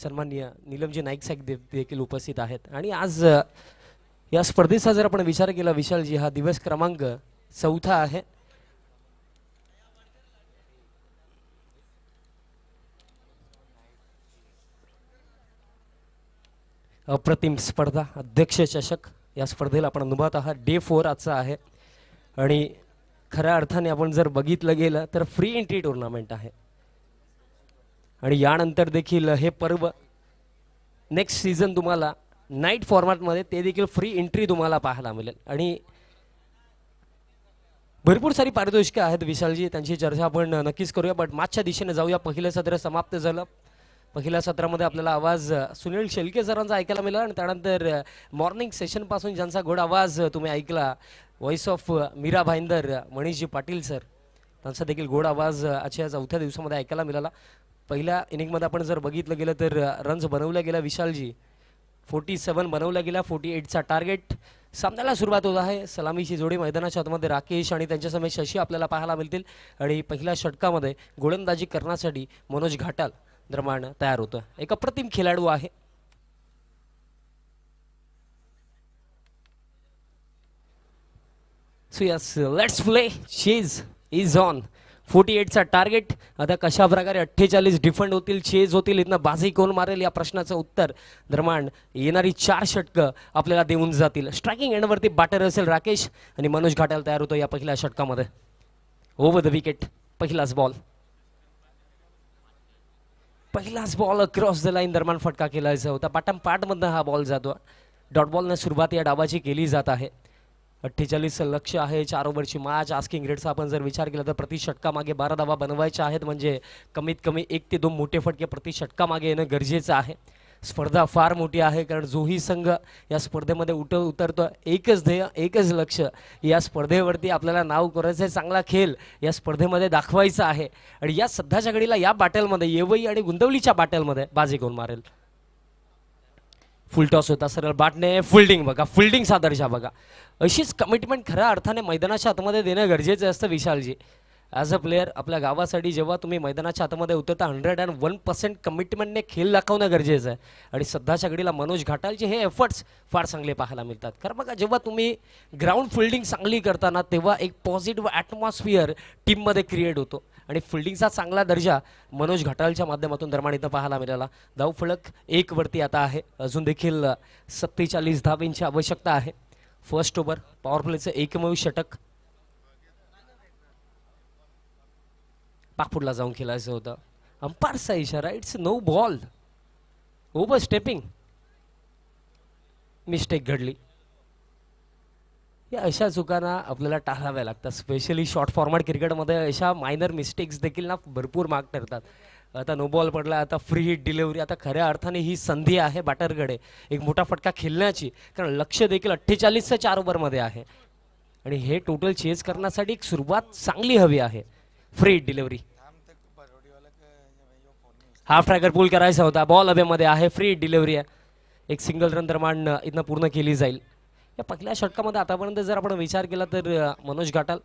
सन्मान्य नीलमजी नाईक साहेब देखील उपस्थित आहेत आणि आज या स्पर्धेचा जर आपण विचार केला विशालजी हा दिवस क्रमांक चौथा आहे अप्रतिम स्पर्धा अध्यक्ष चषक या स्पर्धेला आपण अनुभवत आहात डे फोर आजचा आहे आणि खऱ्या अर्थाने आपण जर बघितलं गेलं तर फ्री एंट्री टुर्नामेंट आहे आणि यानंतर देखील हे पर्व नेक्स्ट सीझन तुम्हाला नाईट फॉर्मॅटमध्ये ते देखील फ्री एंट्री तुम्हाला पाहायला मिळेल आणि भरपूर सारी पारितोषिकं आहेत विशालजी त्यांची चर्चा आपण नक्कीच करूया बट मागच्या दिशेने जाऊया पहिलं सत्र समाप्त झालं पहिल्या सत्रामध्ये आपल्याला आवाज सुनील शेलके सरांचा ऐकायला मिळाला आणि त्यानंतर मॉर्निंग सेशनपासून ज्यांचा गोड आवाज तुम्ही ऐकला voice of Mira Bhayandar Manishji Patil sir त्यांचा देखील गोड आवाज आजच्या चौथ्या दिवसामध्ये ऐकायला मिळाला पहिल्या इनिंगमध्ये आपण जर बघितलं गेलं तर रन्स बनवल्या गेला विशालजी फोर्टी सेवन बनवल्या गेल्या फोर्टी एटचा टार्गेट सामन्याला सुरुवात होत आहे सलामीची जोडी मैदानाच्या आतमध्ये राकेश आणि त्यांच्यासमोर शशी आपल्याला पाहायला मिळतील आणि पहिल्या षटकामध्ये गोलंदाजी करण्यासाठी मनोज घाटाल निर्माण तयार होतं एक अप्रतिम खेळाडू आहे so yes let's play chase is on forty एटचा टार्गेट आता कशा प्रकारे अठ्ठेचाळीस डिफंड होतील चेज होतील इथनं बाजी कोण मारेल या प्रश्नाचं उत्तर दरम्यान येणारी चार षटकं आपल्याला देऊन जातील स्ट्रायकिंग एंडवरती बॅटर असेल राकेश आणि मनोज घाटायला तयार होतो या पहिल्या षटकामध्ये ओव्हर द विकेट पहिलाच बॉल पहिलाच बॉल क्रॉस द लाईन दरम्यान फटका केलायचा होता पाटम पाटमधनं हा बॉल जातो डॉट बॉलनं सुरुवात या डावाची केली जात आहे अठ्ठेचाळीस लक्ष आहे चार ओव्हरची मॅच आस्किंग रेटचा आपण जर विचार केला तर प्रति षटकामागे बारा धावा बनवायच्या आहेत म्हणजे कमीत कमी एक ते दोन मोठे फटके प्रति षटकामागे येणं गरजेचं आहे स्पर्धा फार मोठी आहे कारण जोही संघ या स्पर्धेमध्ये उठ उतरतो एकच ध्येय एकच लक्ष या स्पर्धेवरती आपल्याला नाव करायचं आहे चांगला खेळ या स्पर्धेमध्ये दाखवायचा आहे आणि या सध्याच्या घडीला या बाटलमध्ये येवई आणि गुंदवलीच्या बाटलमध्ये बाजी कोण मारेल फुल टॉस होता सरळ बाटणे फिल्डिंग बघा फिल्डिंग सादरच्या बघा अशीच कमिटमेंट खऱ्या अर्थाने मैदानाच्या आतमध्ये देणं गरजेचं असतं विशालजी ॲज अ प्लेअर आपल्या गावासाठी जेव्हा तुम्ही मैदानाच्या हातामध्ये उतरता हंड्रेड अँड वन पर्सेंट कमिटमेंटने खेळ दाखवणं गरजेचं आहे आणि सध्याच्या घडीला मनोज घाटालचे हे एफर्ट्स फार चांगले पाहायला मिळतात कारण बघा जेव्हा तुम्ही ग्राउंड फिल्डिंग चांगली करताना तेव्हा एक पॉझिटिव्ह ॲटमॉस्फिअर टीममध्ये क्रिएट होतो आणि फिल्डिंगचा चांगला दर्जा मनोज घाटालच्या माध्यमातून दरम्यान इथं पाहायला मिळाला फळक फलक एकवरती आता आहे अजून देखील सत्तेचाळीस धावींची आवश्यकता आहे फर्स्ट ओव्हर पॉवरप्लेचं एकमेव षटक पाकपुडला जाऊन खेळायचं होतं अंपायरचा इशारा it's no ball overstepping mistake घडली या अशा चुकांना आपल्याला टाळाव्या लागतात स्पेशली शॉर्ट फॉर्मॅट क्रिकेटमध्ये अशा मायनर मिस्टेक्स देखील ना भरपूर माग ठरतात आता नो बॉल पडला आता फ्री हिट डिलेवरी आता खऱ्या अर्थाने ही संधी आहे बॅटरकडे एक मोठा फटका खेळण्याची कारण लक्ष देखील अठ्ठेचाळीसच्या चार ओव्हरमध्ये आहे आणि हे टोटल चेज करण्यासाठी एक सुरुवात चांगली हवी आहे फ्री डिलिव्हरी हा ट्रॅकर पूल करायचा होता बॉल अवेमध्ये आहे फ्री डिलिव्हरी आहे एक सिंगल रन तर मांडणं इथनं पूर्ण केली जाईल या पहिल्या षटकामध्ये आतापर्यंत जर आपण विचार केला तर मनोज घाटाल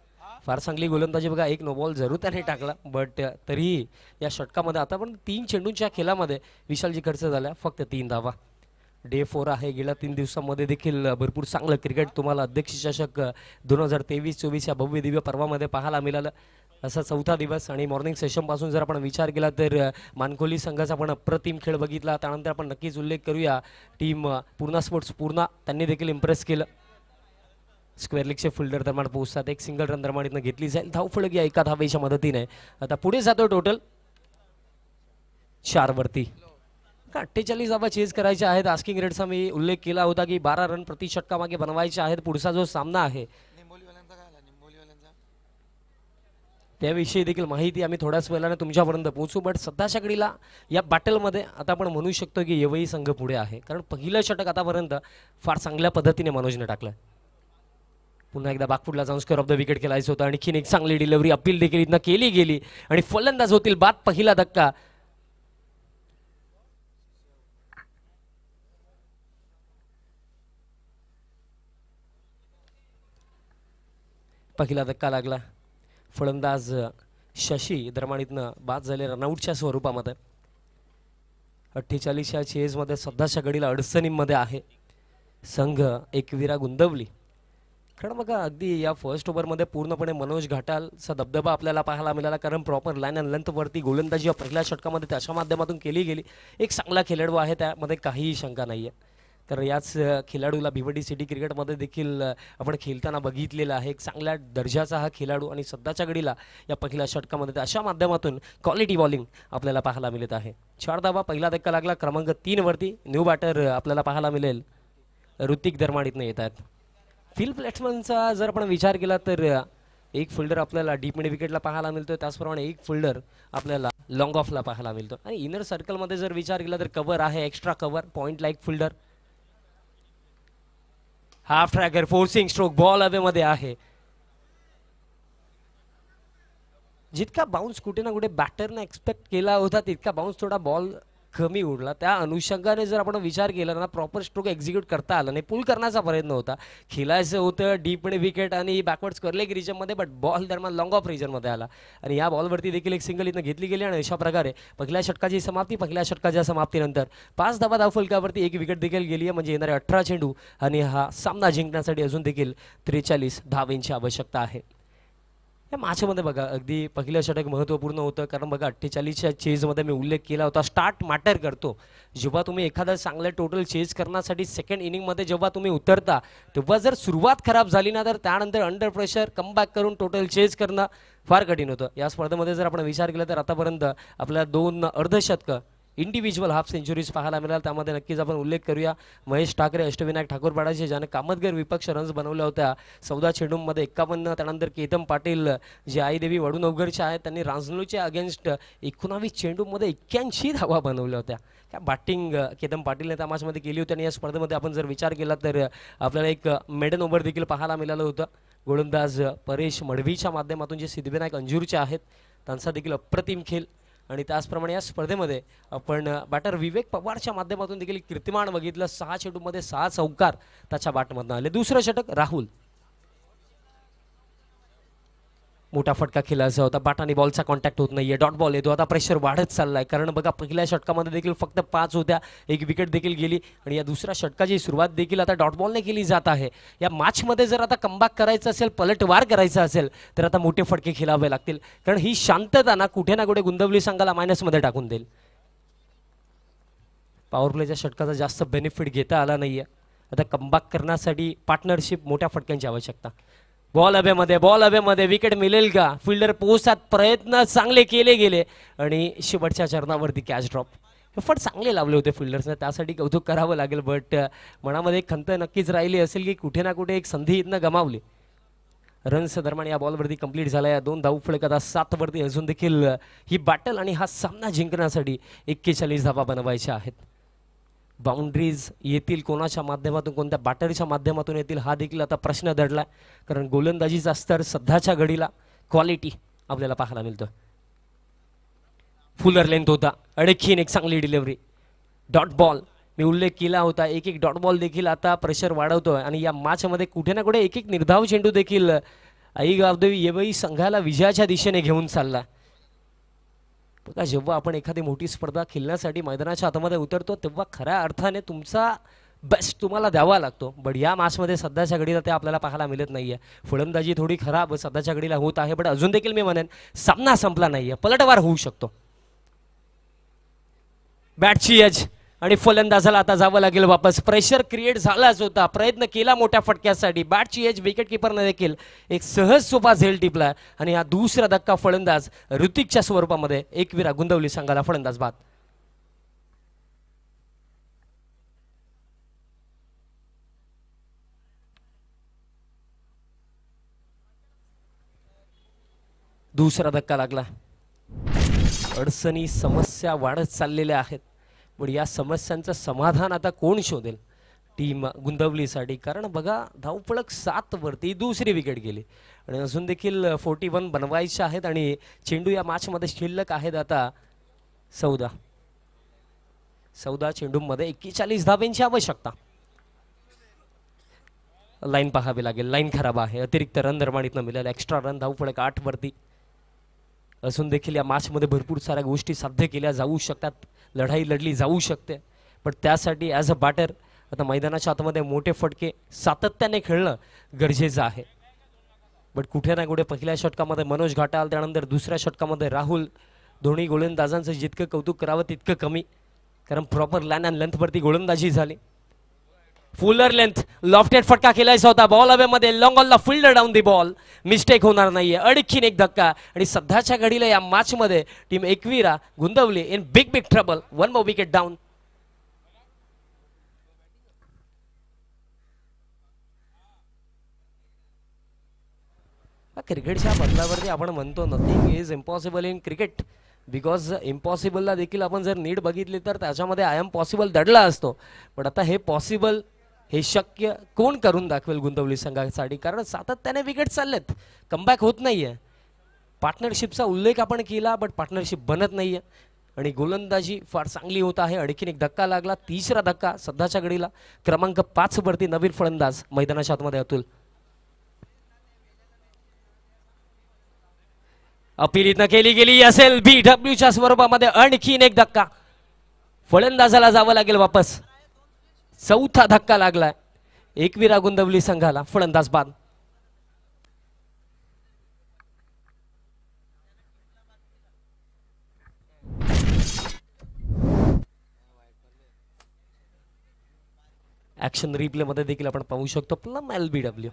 फार चांगली गोलंदाजी बघा एक नो बॉल जरूर त्याने टाकला बट तरीही या षटकामध्ये पण तीन चेंडूंच्या खेळामध्ये विशालजी खर्च झाल्या फक्त तीन धावा डे फोर आहे गेल्या तीन दिवसांमध्ये देखील भरपूर चांगलं क्रिकेट तुम्हाला अध्यक्ष चषक दोन हजार तेवीस चोवीस या भव्य दिव्य पर्वामध्ये पाहायला मिळालं असा चौथा दिवस आणि मॉर्निंग सेशनपासून जर आपण विचार केला तर मानकोली संघाचा आपण अप्रतिम खेळ बघितला त्यानंतर आपण नक्कीच उल्लेख करूया टीम पूर्णा स्पोर्ट्स पूर्णा त्यांनी देखील इम्प्रेस केलं स्क्वेअर लीगचे फिल्डर दरम्यान पोहोचतात एक सिंगल रन दरम्यान इथं घेतली जाईल धाव फलक या एका धावेच्या मदतीने आता पुढे जातो टोटल चारवरती अठ्ठेचाळीस धावा चेज करायच्या आहेत आस्किंग रेटचा मी उल्लेख केला होता की बारा रन प्रति षटकामागे बनवायचे आहेत पुढचा जो सामना आहे त्याविषयी देखील माहिती आम्ही थोड्याच वेळाने तुमच्यापर्यंत पोहोचू बट सध्याच्या घडीला या बॅटलमध्ये आता आपण म्हणू शकतो की येवई संघ पुढे आहे कारण पहिलं षटक आतापर्यंत फार चांगल्या पद्धतीने मनोजने टाकलं पुन्हा एकदा बागपूरला जाऊन स्क्वेअर ऑफ द विकेट खेळायचं होतं आणखीन एक चांगली डिलिव्हरी अपील देखील इथं केली गेली आणि फलंदाज होतील बाद पहिला धक्का पहिला धक्का लागला फलंदाज शशी दरम्यान बाद झाले रनआउटच्या स्वरूपामध्ये अठ्ठेचाळीसच्या चेजमध्ये सध्याच्या घडीला अडचणींमध्ये आहे संघ एकवीरा गुंदवली खरं बघा अगदी या फर्स्ट ओव्हरमध्ये पूर्णपणे मनोज घाटालचा दबदबा आपल्याला पाहायला मिळाला कारण प्रॉपर लाईन अँड लेंथवरती गोलंदाजी या पहिल्या षटकामध्ये त्याच्या माध्यमातून केली गेली एक चांगला खेळाडू आहे त्यामध्ये काहीही शंका नाही आहे तर याच खेळाडूला भिवडी सिटी क्रिकेटमध्ये देखील आपण खेळताना बघितलेला आहे एक चांगल्या दर्जाचा हा खेळाडू आणि सध्याच्या घडीला या पहिल्या षटकामध्ये अशा माध्यमातून क्वालिटी बॉलिंग आपल्याला पाहायला मिळत आहे चार धावा पहिला धक्का लागला क्रमांक तीनवरती न्यू बॅटर आपल्याला पाहायला मिळेल ऋतिक धर्माडीतनं येत आहेत फिल प्लॅट्समनचा जर आपण विचार केला तर एक फिल्डर आपल्याला डीप मिड विकेटला पाहायला मिळतो त्याचप्रमाणे एक फिल्डर आपल्याला लॉंग ऑफला पाहायला मिळतो आणि इनर सर्कलमध्ये जर विचार केला तर कवर आहे extra cover point like fielder half ट्रॅगर फोर्सिंग स्ट्रोक बॉल मध्ये आहे जितका बाउन्स कुठे ना कुठे बॅटरने एक्सपेक्ट केला होता तितका बाउन्स थोडा बॉल कमी उडला त्या अनुषंगाने जर आपण विचार केला ना प्रॉपर स्ट्रोक एक्झिक्यूट करता आला नाही पूल करण्याचा प्रयत्न होता खेळायचं होतं डीपणे विकेट आणि बॅकवर्ड्स करले रिजनमध्ये बट बॉल दरम्यान लॉंग ऑफ रिजनमध्ये आला आणि या बॉलवरती देखील एक सिंगल इथं घेतली गेली आणि अशा प्रकारे पहिल्या षटकाची समाप्ती पहिल्या षटकाच्या समाप्तीनंतर पाच धबा धाव एक विकेट देखील गेली आहे म्हणजे येणारे अठरा चेंडू आणि हा सामना जिंकण्यासाठी अजून देखील त्रेचाळीस धावींची आवश्यकता आहे या माझ्यामध्ये बघा अगदी पहिलं षटक महत्त्वपूर्ण होतं कारण बघा अठ्ठेचाळीसच्या चेजमध्ये मी उल्लेख केला होता स्टार्ट मॅटर करतो जेव्हा तुम्ही एखादा चांगलं टोटल चेज करण्यासाठी सेकंड इनिंगमध्ये जेव्हा तुम्ही उतरता तेव्हा जर सुरुवात खराब झाली ना तर त्यानंतर अंडर प्रेशर कमबॅक करून टोटल चेज करणं फार कठीण होतं या स्पर्धेमध्ये जर आपण विचार केला तर आतापर्यंत आपल्या दोन अर्धशतकं इंडिव्हिज्युअल हाफ सेंचुरीज पाहायला मिळाल त्यामध्ये नक्कीच आपण उल्लेख करूया महेश ठाकरे अष्टविनायक ठाकूर ठाकूरपाडाचे ज्याने कामतगर विपक्ष रन्स बनवल्या होत्या चौदा चेंडूंमध्ये एकावन्न त्यानंतर केतन पाटील जे आईदेवी अवघडचे आहेत त्यांनी रांजलूच्या अगेन्स्ट एकोणावीस चेंडूमध्ये एक्क्याऐंशी धावा बनवल्या होत्या त्या बॅटिंग केतन पाटीलने त्या मॅचमध्ये केली होती आणि या स्पर्धेमध्ये आपण जर विचार केला तर आपल्याला एक मेडन ओव्हर देखील पाहायला मिळालं होतं गोलंदाज परेश मडवीच्या माध्यमातून जे सिद्धिविनायक अंजूरचे आहेत त्यांचा देखील अप्रतिम खेळ आणि त्याचप्रमाणे या स्पर्धेमध्ये आपण बॅटर विवेक पवारच्या माध्यमातून देखील कीर्तिमान बघितलं सहा चेंडूमध्ये सहा चौकार त्याच्या बाटमधनं आले दुसरं षटक राहुल मोठा फटका खेळायचा होता बाटाने आणि बॉलचा कॉन्टॅक्ट होत नाही डॉट बॉल येतो आता प्रेशर वाढत चाललाय कारण बघा पहिल्या षटकामध्ये देखील फक्त पाच होत्या एक विकेट देखील गेली आणि या दुसऱ्या षटकाची सुरुवात देखील आता डॉट बॉलने केली जात आहे या मॅचमध्ये जर आता कमबॅक करायचं असेल पलटवार करायचा असेल तर आता मोठे फटके खेळावे लागतील कारण ही शांतता ना कुठे ना कुठे गुंदवली संघाला मायनसमध्ये टाकून देईल पावर प्लेच्या षटकाचा जास्त बेनिफिट घेता आला नाही आहे आता कमबॅक करण्यासाठी पार्टनरशिप मोठ्या फटक्यांची आवश्यकता बॉल मध्ये बॉल मध्ये विकेट मिळेल का फिल्डर पोहोचतात प्रयत्न चांगले केले गेले आणि शेवटच्या चरणावरती कॅच ड्रॉप एफर्ट चांगले लावले होते फिल्डर्सने त्यासाठी कौतुक करावं लागेल बट मनामध्ये एक खंत नक्कीच राहिली असेल की कुठे ना कुठे एक संधी इथनं गमावली रन्स दरम्यान या बॉलवरती कंप्लीट झाला या दोन धाऊ फळे कदा सातवरती अजून देखील ही बॅटल आणि हा सामना जिंकण्यासाठी एक्केचाळीस धावा बनवायच्या आहेत बाउंड्रीज येतील कोणाच्या माध्यमातून कोणत्या बॅटरीच्या माध्यमातून येतील हा देखील आता प्रश्न दडला कारण गोलंदाजीचा स्तर सध्याच्या घडीला क्वालिटी आपल्याला पाहायला मिळतो फुलर लेंथ होता अडेखीन एक चांगली डिलेवरी डॉट बॉल मी उल्लेख केला होता एक एक डॉट बॉल देखील आता प्रेशर वाढवतो आणि या मॅचमध्ये कुठे ना कुठे एक एक निर्धाव चेंडू देखील आई गावदेवी येवई संघाला विजयाच्या दिशेने घेऊन चालला बघा जेव्हा आपण एखादी मोठी स्पर्धा खेळण्यासाठी मैदानाच्या हातामध्ये उतरतो तेव्हा खऱ्या अर्थाने तुमचा बेस्ट तुम्हाला द्यावा लागतो बट या मासमध्ये सध्याच्या घडीला ते आपल्याला पाहायला मिळत नाही आहे फलंदाजी थोडी खराब सध्याच्या घडीला होत आहे बट अजून देखील मी म्हणेन सामना संपला नाही आहे पलटवार होऊ शकतो बॅटची यज आणि फलंदाजाला आता जावं लागेल वापस प्रेशर क्रिएट झालाच होता प्रयत्न केला मोठ्या फटक्यासाठी बॅटची एज विकेट किपरनं देखील एक सहज सोपा झेल टिपला आणि हा दुसरा धक्का फलंदाज ऋतिकच्या स्वरूपामध्ये एकविरा गुंदवली संघाला फलंदाज बाद दुसरा धक्का लागला अडचणी समस्या वाढत चाललेल्या आहेत पण या समस्यांचं समाधान आता कोण शोधेल टीम गुंदवलीसाठी कारण बघा धावपळक सातवरती दुसरी विकेट गेली आणि अजून देखील फोर्टी वन बनवायचे आहेत आणि चेंडू या मध्ये शिल्लक आहेत आता चौदा चौदा चेंडूमध्ये एक्केचाळीस धाबेंची आवश्यकता लाईन पाहावी लागेल लाईन खराब आहे अतिरिक्त रन न मिळेल एक्स्ट्रा रन धावफळक आठवरती असून देखील या मध्ये भरपूर साऱ्या गोष्टी साध्य केल्या जाऊ शकतात लढाई लढली जाऊ शकते पण त्यासाठी ॲज अ बॅटर आता मैदानाच्या आतमध्ये मोठे फटके सातत्याने खेळणं गरजेचं आहे बट कुठे ना कुठे पहिल्या षटकामध्ये मनोज घाटाल त्यानंतर दुसऱ्या षटकामध्ये राहुल दोन्ही गोलंदाजांचं जितकं कौतुक करावं तितकं कमी कारण प्रॉपर लॅन अँड लेंथवरती गोलंदाजी झाली फुलर लेंथ लॉफ्टेड फटका खेळायचा होता बॉल मध्ये लॉंग ऑनला field down the ball mistake होणार नाहीये अडखीन एक धक्का आणि सध्याच्या घडीला या मॅच मध्ये team Ekvira Gundavali in big big trouble one more wicket down क्रिकेटच्या बदलावरती आपण म्हणतो nothing is impossible in cricket because इम्पॉसिबलला देखील आपण जर नीट बघितली तर त्याच्यामध्ये आय एम पॉसिबल दडला असतो पण आता हे पॉसिबल हे शक्य कोण करून दाखवेल गुंतवली संघासाठी कारण सातत्याने विकेट चाललेत कमबॅक होत नाही आहे पार्टनरशिपचा उल्लेख आपण केला बट पार्टनरशिप बनत नाही आहे आणि गोलंदाजी फार चांगली होत आहे आणखीन एक धक्का लागला तिसरा धक्का सध्याच्या घडीला क्रमांक पाच वरती नवीन फलंदाज मैदानाच्या आतमध्ये अतुल अपील इथं केली गेली असेल बी डब्ल्यूच्या स्वरूपामध्ये आणखीन एक धक्का फलंदाजाला जावं लागेल वापस चौथा धक्का लागलाय रागून गुंदवली संघाला फलंदाज बाद ऍक्शन रिप्ले मध्ये देखील आपण पाहू शकतो plumb L B W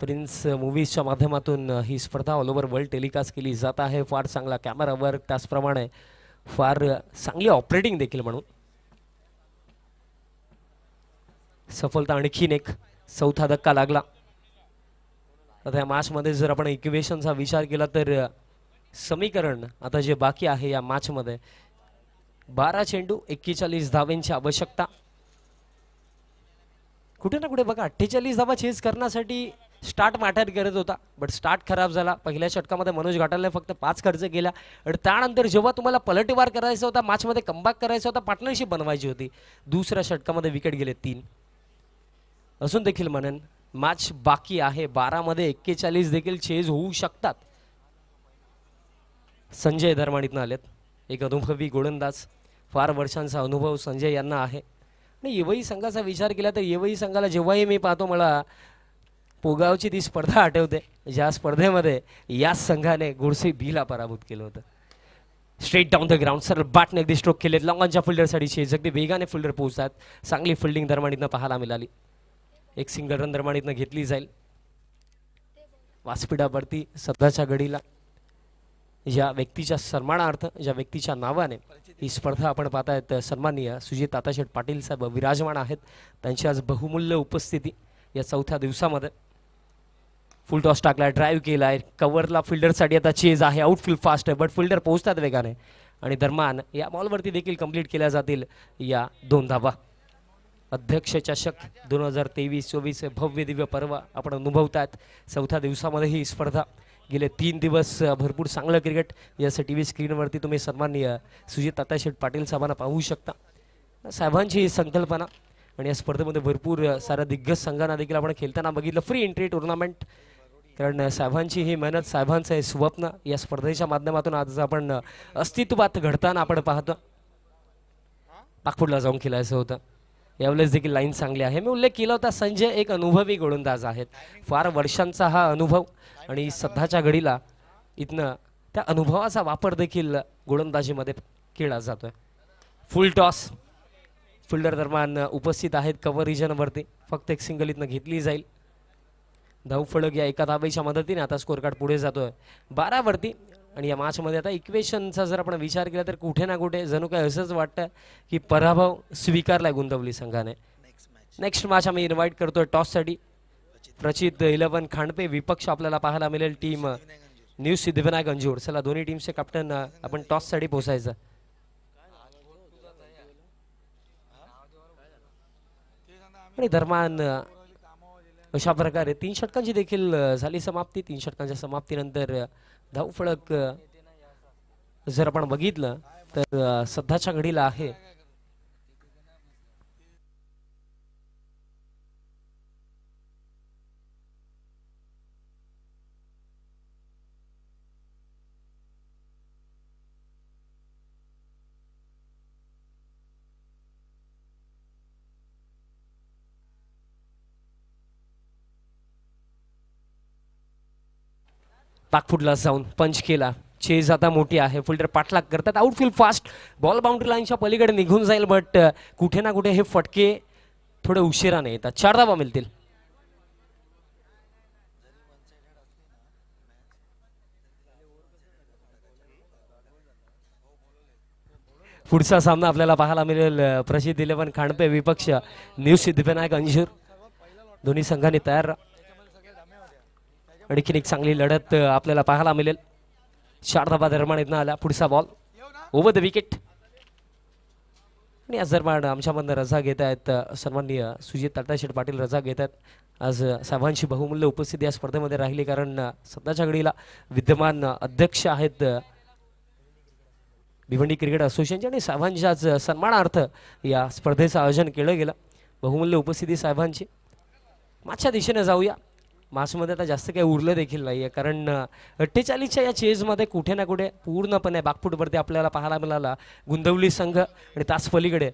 Prince मुव्हीजच्या माध्यमातून ही स्पर्धा ऑल ओव्हर वर्ल्ड टेलिकास्ट केली जात आहे फार चांगला कॅमेरा वर्क त्याचप्रमाणे फार चांगली ऑपरेटिंग देखील म्हणून सफलता आणखीन एक चौथा धक्का लागला आता या मॅचमध्ये जर आपण इक्वेशनचा विचार केला तर समीकरण आता जे बाकी आहे या मॅचमध्ये बारा चेंडू एक्केचाळीस धावेंची आवश्यकता कुठे ना कुठे बघा अठ्ठेचाळीस धावा चेंज करण्यासाठी स्टार्ट मॅटर करत होता बट स्टार्ट खराब झाला पहिल्या षटकामध्ये मनोज घाटाला फक्त पाच खर्च केला आणि त्यानंतर जेव्हा तुम्हाला पलटवार करायचा होता मॅचमध्ये कमबॅक करायचा होता पार्टनरशिप बनवायची होती दुसऱ्या षटकामध्ये विकेट गेले तीन असून देखील म्हणेन मॅच बाकी आहे बारामध्ये एक्केचाळीस देखील चेज होऊ शकतात संजय धर्माणीतनं आलेत एक अनुभवी गोलंदाज फार वर्षांचा अनुभव संजय यांना आहे आणि येवई संघाचा विचार केला तर येवई संघाला जेव्हाही मी पाहतो मला पोगावची ती स्पर्धा आठवते ज्या स्पर्धेमध्ये याच संघाने गुडसे बीला पराभूत केलं होतं straight down the ground sir बाटने अगदी स्ट्रोक केले लॉंगांच्या फिल्डरसाठी छेज अगदी वेगाने फिल्डर पोहोचतात चांगली फिल्डिंग दरम्यान पाहायला मिळाली एक सिंगल रन दरम्यान घेतली जाईल व्यासपीठावरती सध्याच्या घडीला या व्यक्तीच्या सन्मानार्थ ज्या व्यक्तीच्या नावाने ही स्पर्धा आपण पाहतायत सन्माननीय सुजित ताताशेठ पाटील साहेब विराजमान आहेत त्यांची आज बहुमूल्य उपस्थिती या चौथ्या दिवसामध्ये फुल टॉस टाकला ड्राईव्ह केला आहे कवरला फिल्डरसाठी आता चेज आहे आउटफील्ड फास्ट आहे बट फिल्डर पोहोचतात वेगाने आणि दरम्यान या बॉलवरती देखील कंप्लीट केल्या जातील या दोन धाबा अध्यक्ष चषक दोन हजार तेवीस चोवीस भव्य दिव्य पर्व आपण अनुभवत आहेत चौथ्या दिवसामध्ये ही स्पर्धा गेले तीन दिवस भरपूर चांगलं क्रिकेट याचं टी व्ही स्क्रीनवरती तुम्ही सन्माननीय सुजित ताताशेठ पाटील साहेबांना पाहू शकता साहेबांची ही संकल्पना आणि या स्पर्धेमध्ये भरपूर सारा दिग्गज संघांना देखील आपण खेळताना बघितलं फ्री एंट्री टुर्नामेंट कारण साहेबांची ही मेहनत साहेबांचं हे स्वप्न या स्पर्धेच्या माध्यमातून आज आपण अस्तित्वात घडताना आपण पाहतो पाखुडला जाऊन खेळायचं होतं यावेळेस देखील लाईन चांगली आहे मी उल्लेख केला होता संजय एक अनुभवी गोलंदाज आहेत फार वर्षांचा हा अनुभव आणि सध्याच्या घडीला इथनं त्या अनुभवाचा वापर देखील गोलंदाजीमध्ये केला जातो आहे फुल टॉस फिल्डर दरम्यान उपस्थित आहेत कवर रिजनवरती फक्त एक सिंगल इथनं घेतली जाईल धाऊ फळक या एका धाबेच्या मदतीने आता स्कोर पुढे जातो आहे बारावरती आणि या मध्ये आता इक्वेशनचा जर आपण विचार केला तर कुठे ना कुठे जणू काय असंच वाटतं की पराभव स्वीकारला गुंतवली संघाने नेक्स्ट मॅच आम्ही इन्व्हाइट करतोय टॉससाठी प्रचित इलेव्हन खांडपे विपक्ष आपल्याला पाहायला मिळेल टीम न्यू सिद्धिविनायक अंजूर चला दोन्ही टीमचे कॅप्टन आपण टॉससाठी पोचायचं आणि दरम्यान अशा प्रकारे तीन षटकांची देखील झाली समाप्ती तीन षटकांच्या समाप्तीनंतर धावफळक जर आपण बघितलं तर सध्याच्या घडीला आहे पाकफुटला जाऊन पंच केला चेज आता मोठी आहे फिल्डर पाठलाग करतात फील फास्ट बॉल बाउंड्री लाईनच्या पलीकडे निघून जाईल बट कुठे ना कुठे हे फटके थोडे उशिराने येतात चार धावा मिळतील पुढचा सामना आपल्याला पाहायला मिळेल प्रसिद्ध इलेव्हन खांडपे विपक्ष न्यूज सिद्धिविनायक अंजूर दोन्ही संघाने तयार आणखीन एक चांगली लढत आपल्याला पाहायला मिळेल शारदाबाद धर्माने इथं आला पुढचा बॉल ओव्हर द विकेट आणि आज दरम्यान आमच्यामधनं रजा घेत आहेत सर्वांनी सुजित ताटाशेठ पाटील रजा घेत आहेत आज साहेबांची बहुमूल्य उपस्थिती या स्पर्धेमध्ये राहिली कारण सध्याच्या घडीला विद्यमान अध्यक्ष आहेत भिवंडी क्रिकेट असोसिएशनचे आणि साहेबांच्या आज सन्मानार्थ या स्पर्धेचं आयोजन केलं गेलं बहुमूल्य उपस्थिती साहेबांची मागच्या दिशेने जाऊया मासमध्ये आता जास्त काही उरलं देखील नाही आहे कारण अठ्ठेचाळीसच्या या चेजमध्ये कुठे ना कुठे पूर्णपणे बागफूटवरती आपल्याला पाहायला मिळाला गुंदवली संघ आणि तास पलीकडे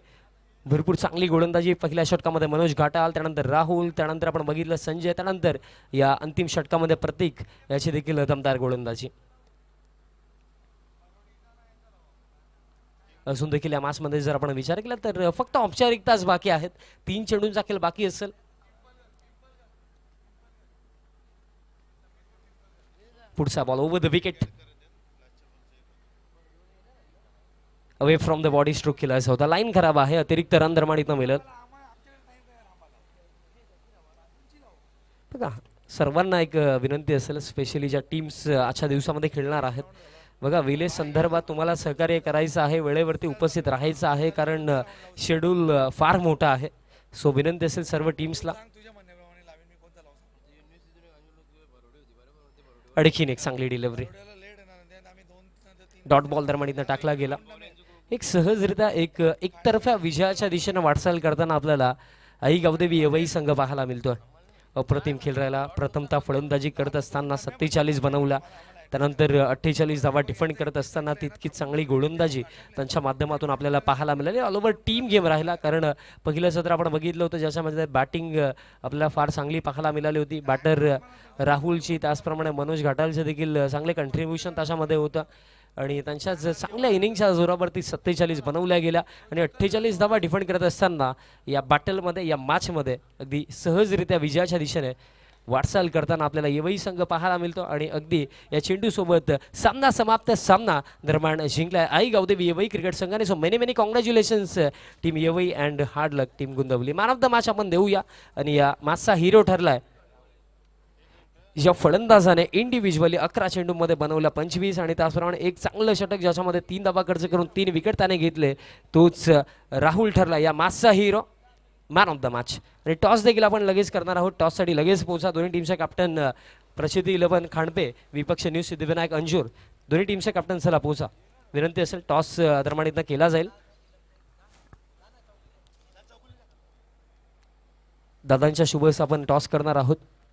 भरपूर चांगली गोलंदाजी पहिल्या षटकामध्ये मनोज घाटाल त्यानंतर राहुल त्यानंतर आपण बघितलं संजय त्यानंतर या अंतिम षटकामध्ये प्रतीक याची देखील दमदार गोलंदाजी असून देखील या मासमध्ये जर आपण विचार केला तर फक्त औपचारिकताच बाकी आहेत तीन चेंडूंचा खेळ बाकी असेल पुढचा ball over the wicket away from the body stroke केला असा होता लाईन खराब आहे अतिरिक्त रन दरम्यान मिळेल बघा सर्वांना एक विनंती असेल स्पेशली ज्या टीम्स आजच्या दिवसामध्ये खेळणार आहेत बघा विलेज संदर्भात तुम्हाला सहकार्य करायचं आहे वेळेवरती उपस्थित राहायचं आहे कारण शेड्यूल फार मोठा आहे सो विनंती असेल सर्व टीम्सला आणखीन एक चांगली डिलिव्हरी डॉट बॉल दरम्यान टाकला गेला एक सहजरित्या एक एकतर्फ्या विजयाच्या दिशेनं वाटचाल करताना आपल्याला आई गावदेवी येवई संघ पाहायला मिळतोय अप्रतिम खेळ राहिला प्रथमता फलंदाजी करत असताना सत्तेचाळीस बनवला त्यानंतर अठ्ठेचाळीस धावा डिफेंड करत असताना तितकी चांगली गोलंदाजी त्यांच्या माध्यमातून आपल्याला पाहायला मिळाली ऑल ओव्हर टीम गेम राहिला कारण पहिलं सत्र आपण बघितलं होतं ज्याच्यामध्ये बॅटिंग आपल्याला फार चांगली पाहायला मिळाली होती बॅटर राहुलची त्याचप्रमाणे मनोज घाटालचं देखील चांगले कंट्रीब्युशन त्याच्यामध्ये होतं आणि त्यांच्याच चांगल्या इनिंगच्या जोरावरती सत्तेचाळीस बनवल्या गेल्या आणि अठ्ठेचाळीस धावा डिफेंड करत असताना या बॅटलमध्ये या मॅचमध्ये अगदी सहजरित्या विजयाच्या दिशेने वाटचाल करताना आपल्याला येवई संघ पाहायला मिळतो आणि अगदी या चेंडूसोबत सामना समाप्त सामना दरम्यान जिंकलाय आई गावदेवी येवई क्रिकेट संघाने so many many congratulations team Yevai and hard luck team Gundavali man of the match आपण देऊया आणि या मॅचचा हिरो ठरलाय या फलंदाजाने इंडिव्हिज्युअली अकरा चेंडूमध्ये बनवला पंचवीस आणि त्याचप्रमाणे एक चांगलं षटक ज्याच्यामध्ये तीन दबा खर्च करून तीन विकेट त्याने घेतले तोच राहुल ठरला या मॅचचा hero man of the match आणि टॉस देखील आपण लगेच करणार आहोत टॉससाठी लगेच पोहोचा दोन्ही टीमचे कॅप्टन प्रसिद्धी इलेव्हन खांडपे विपक्ष न्यूज सिद्धिविनायक अंजूर दोन्ही टीमचे कॅप्टन सला पोहोचा विनंती असेल टॉस दरम्यान इथं केला जाईल दादांच्या शुभेस आपण टॉस करणार आहोत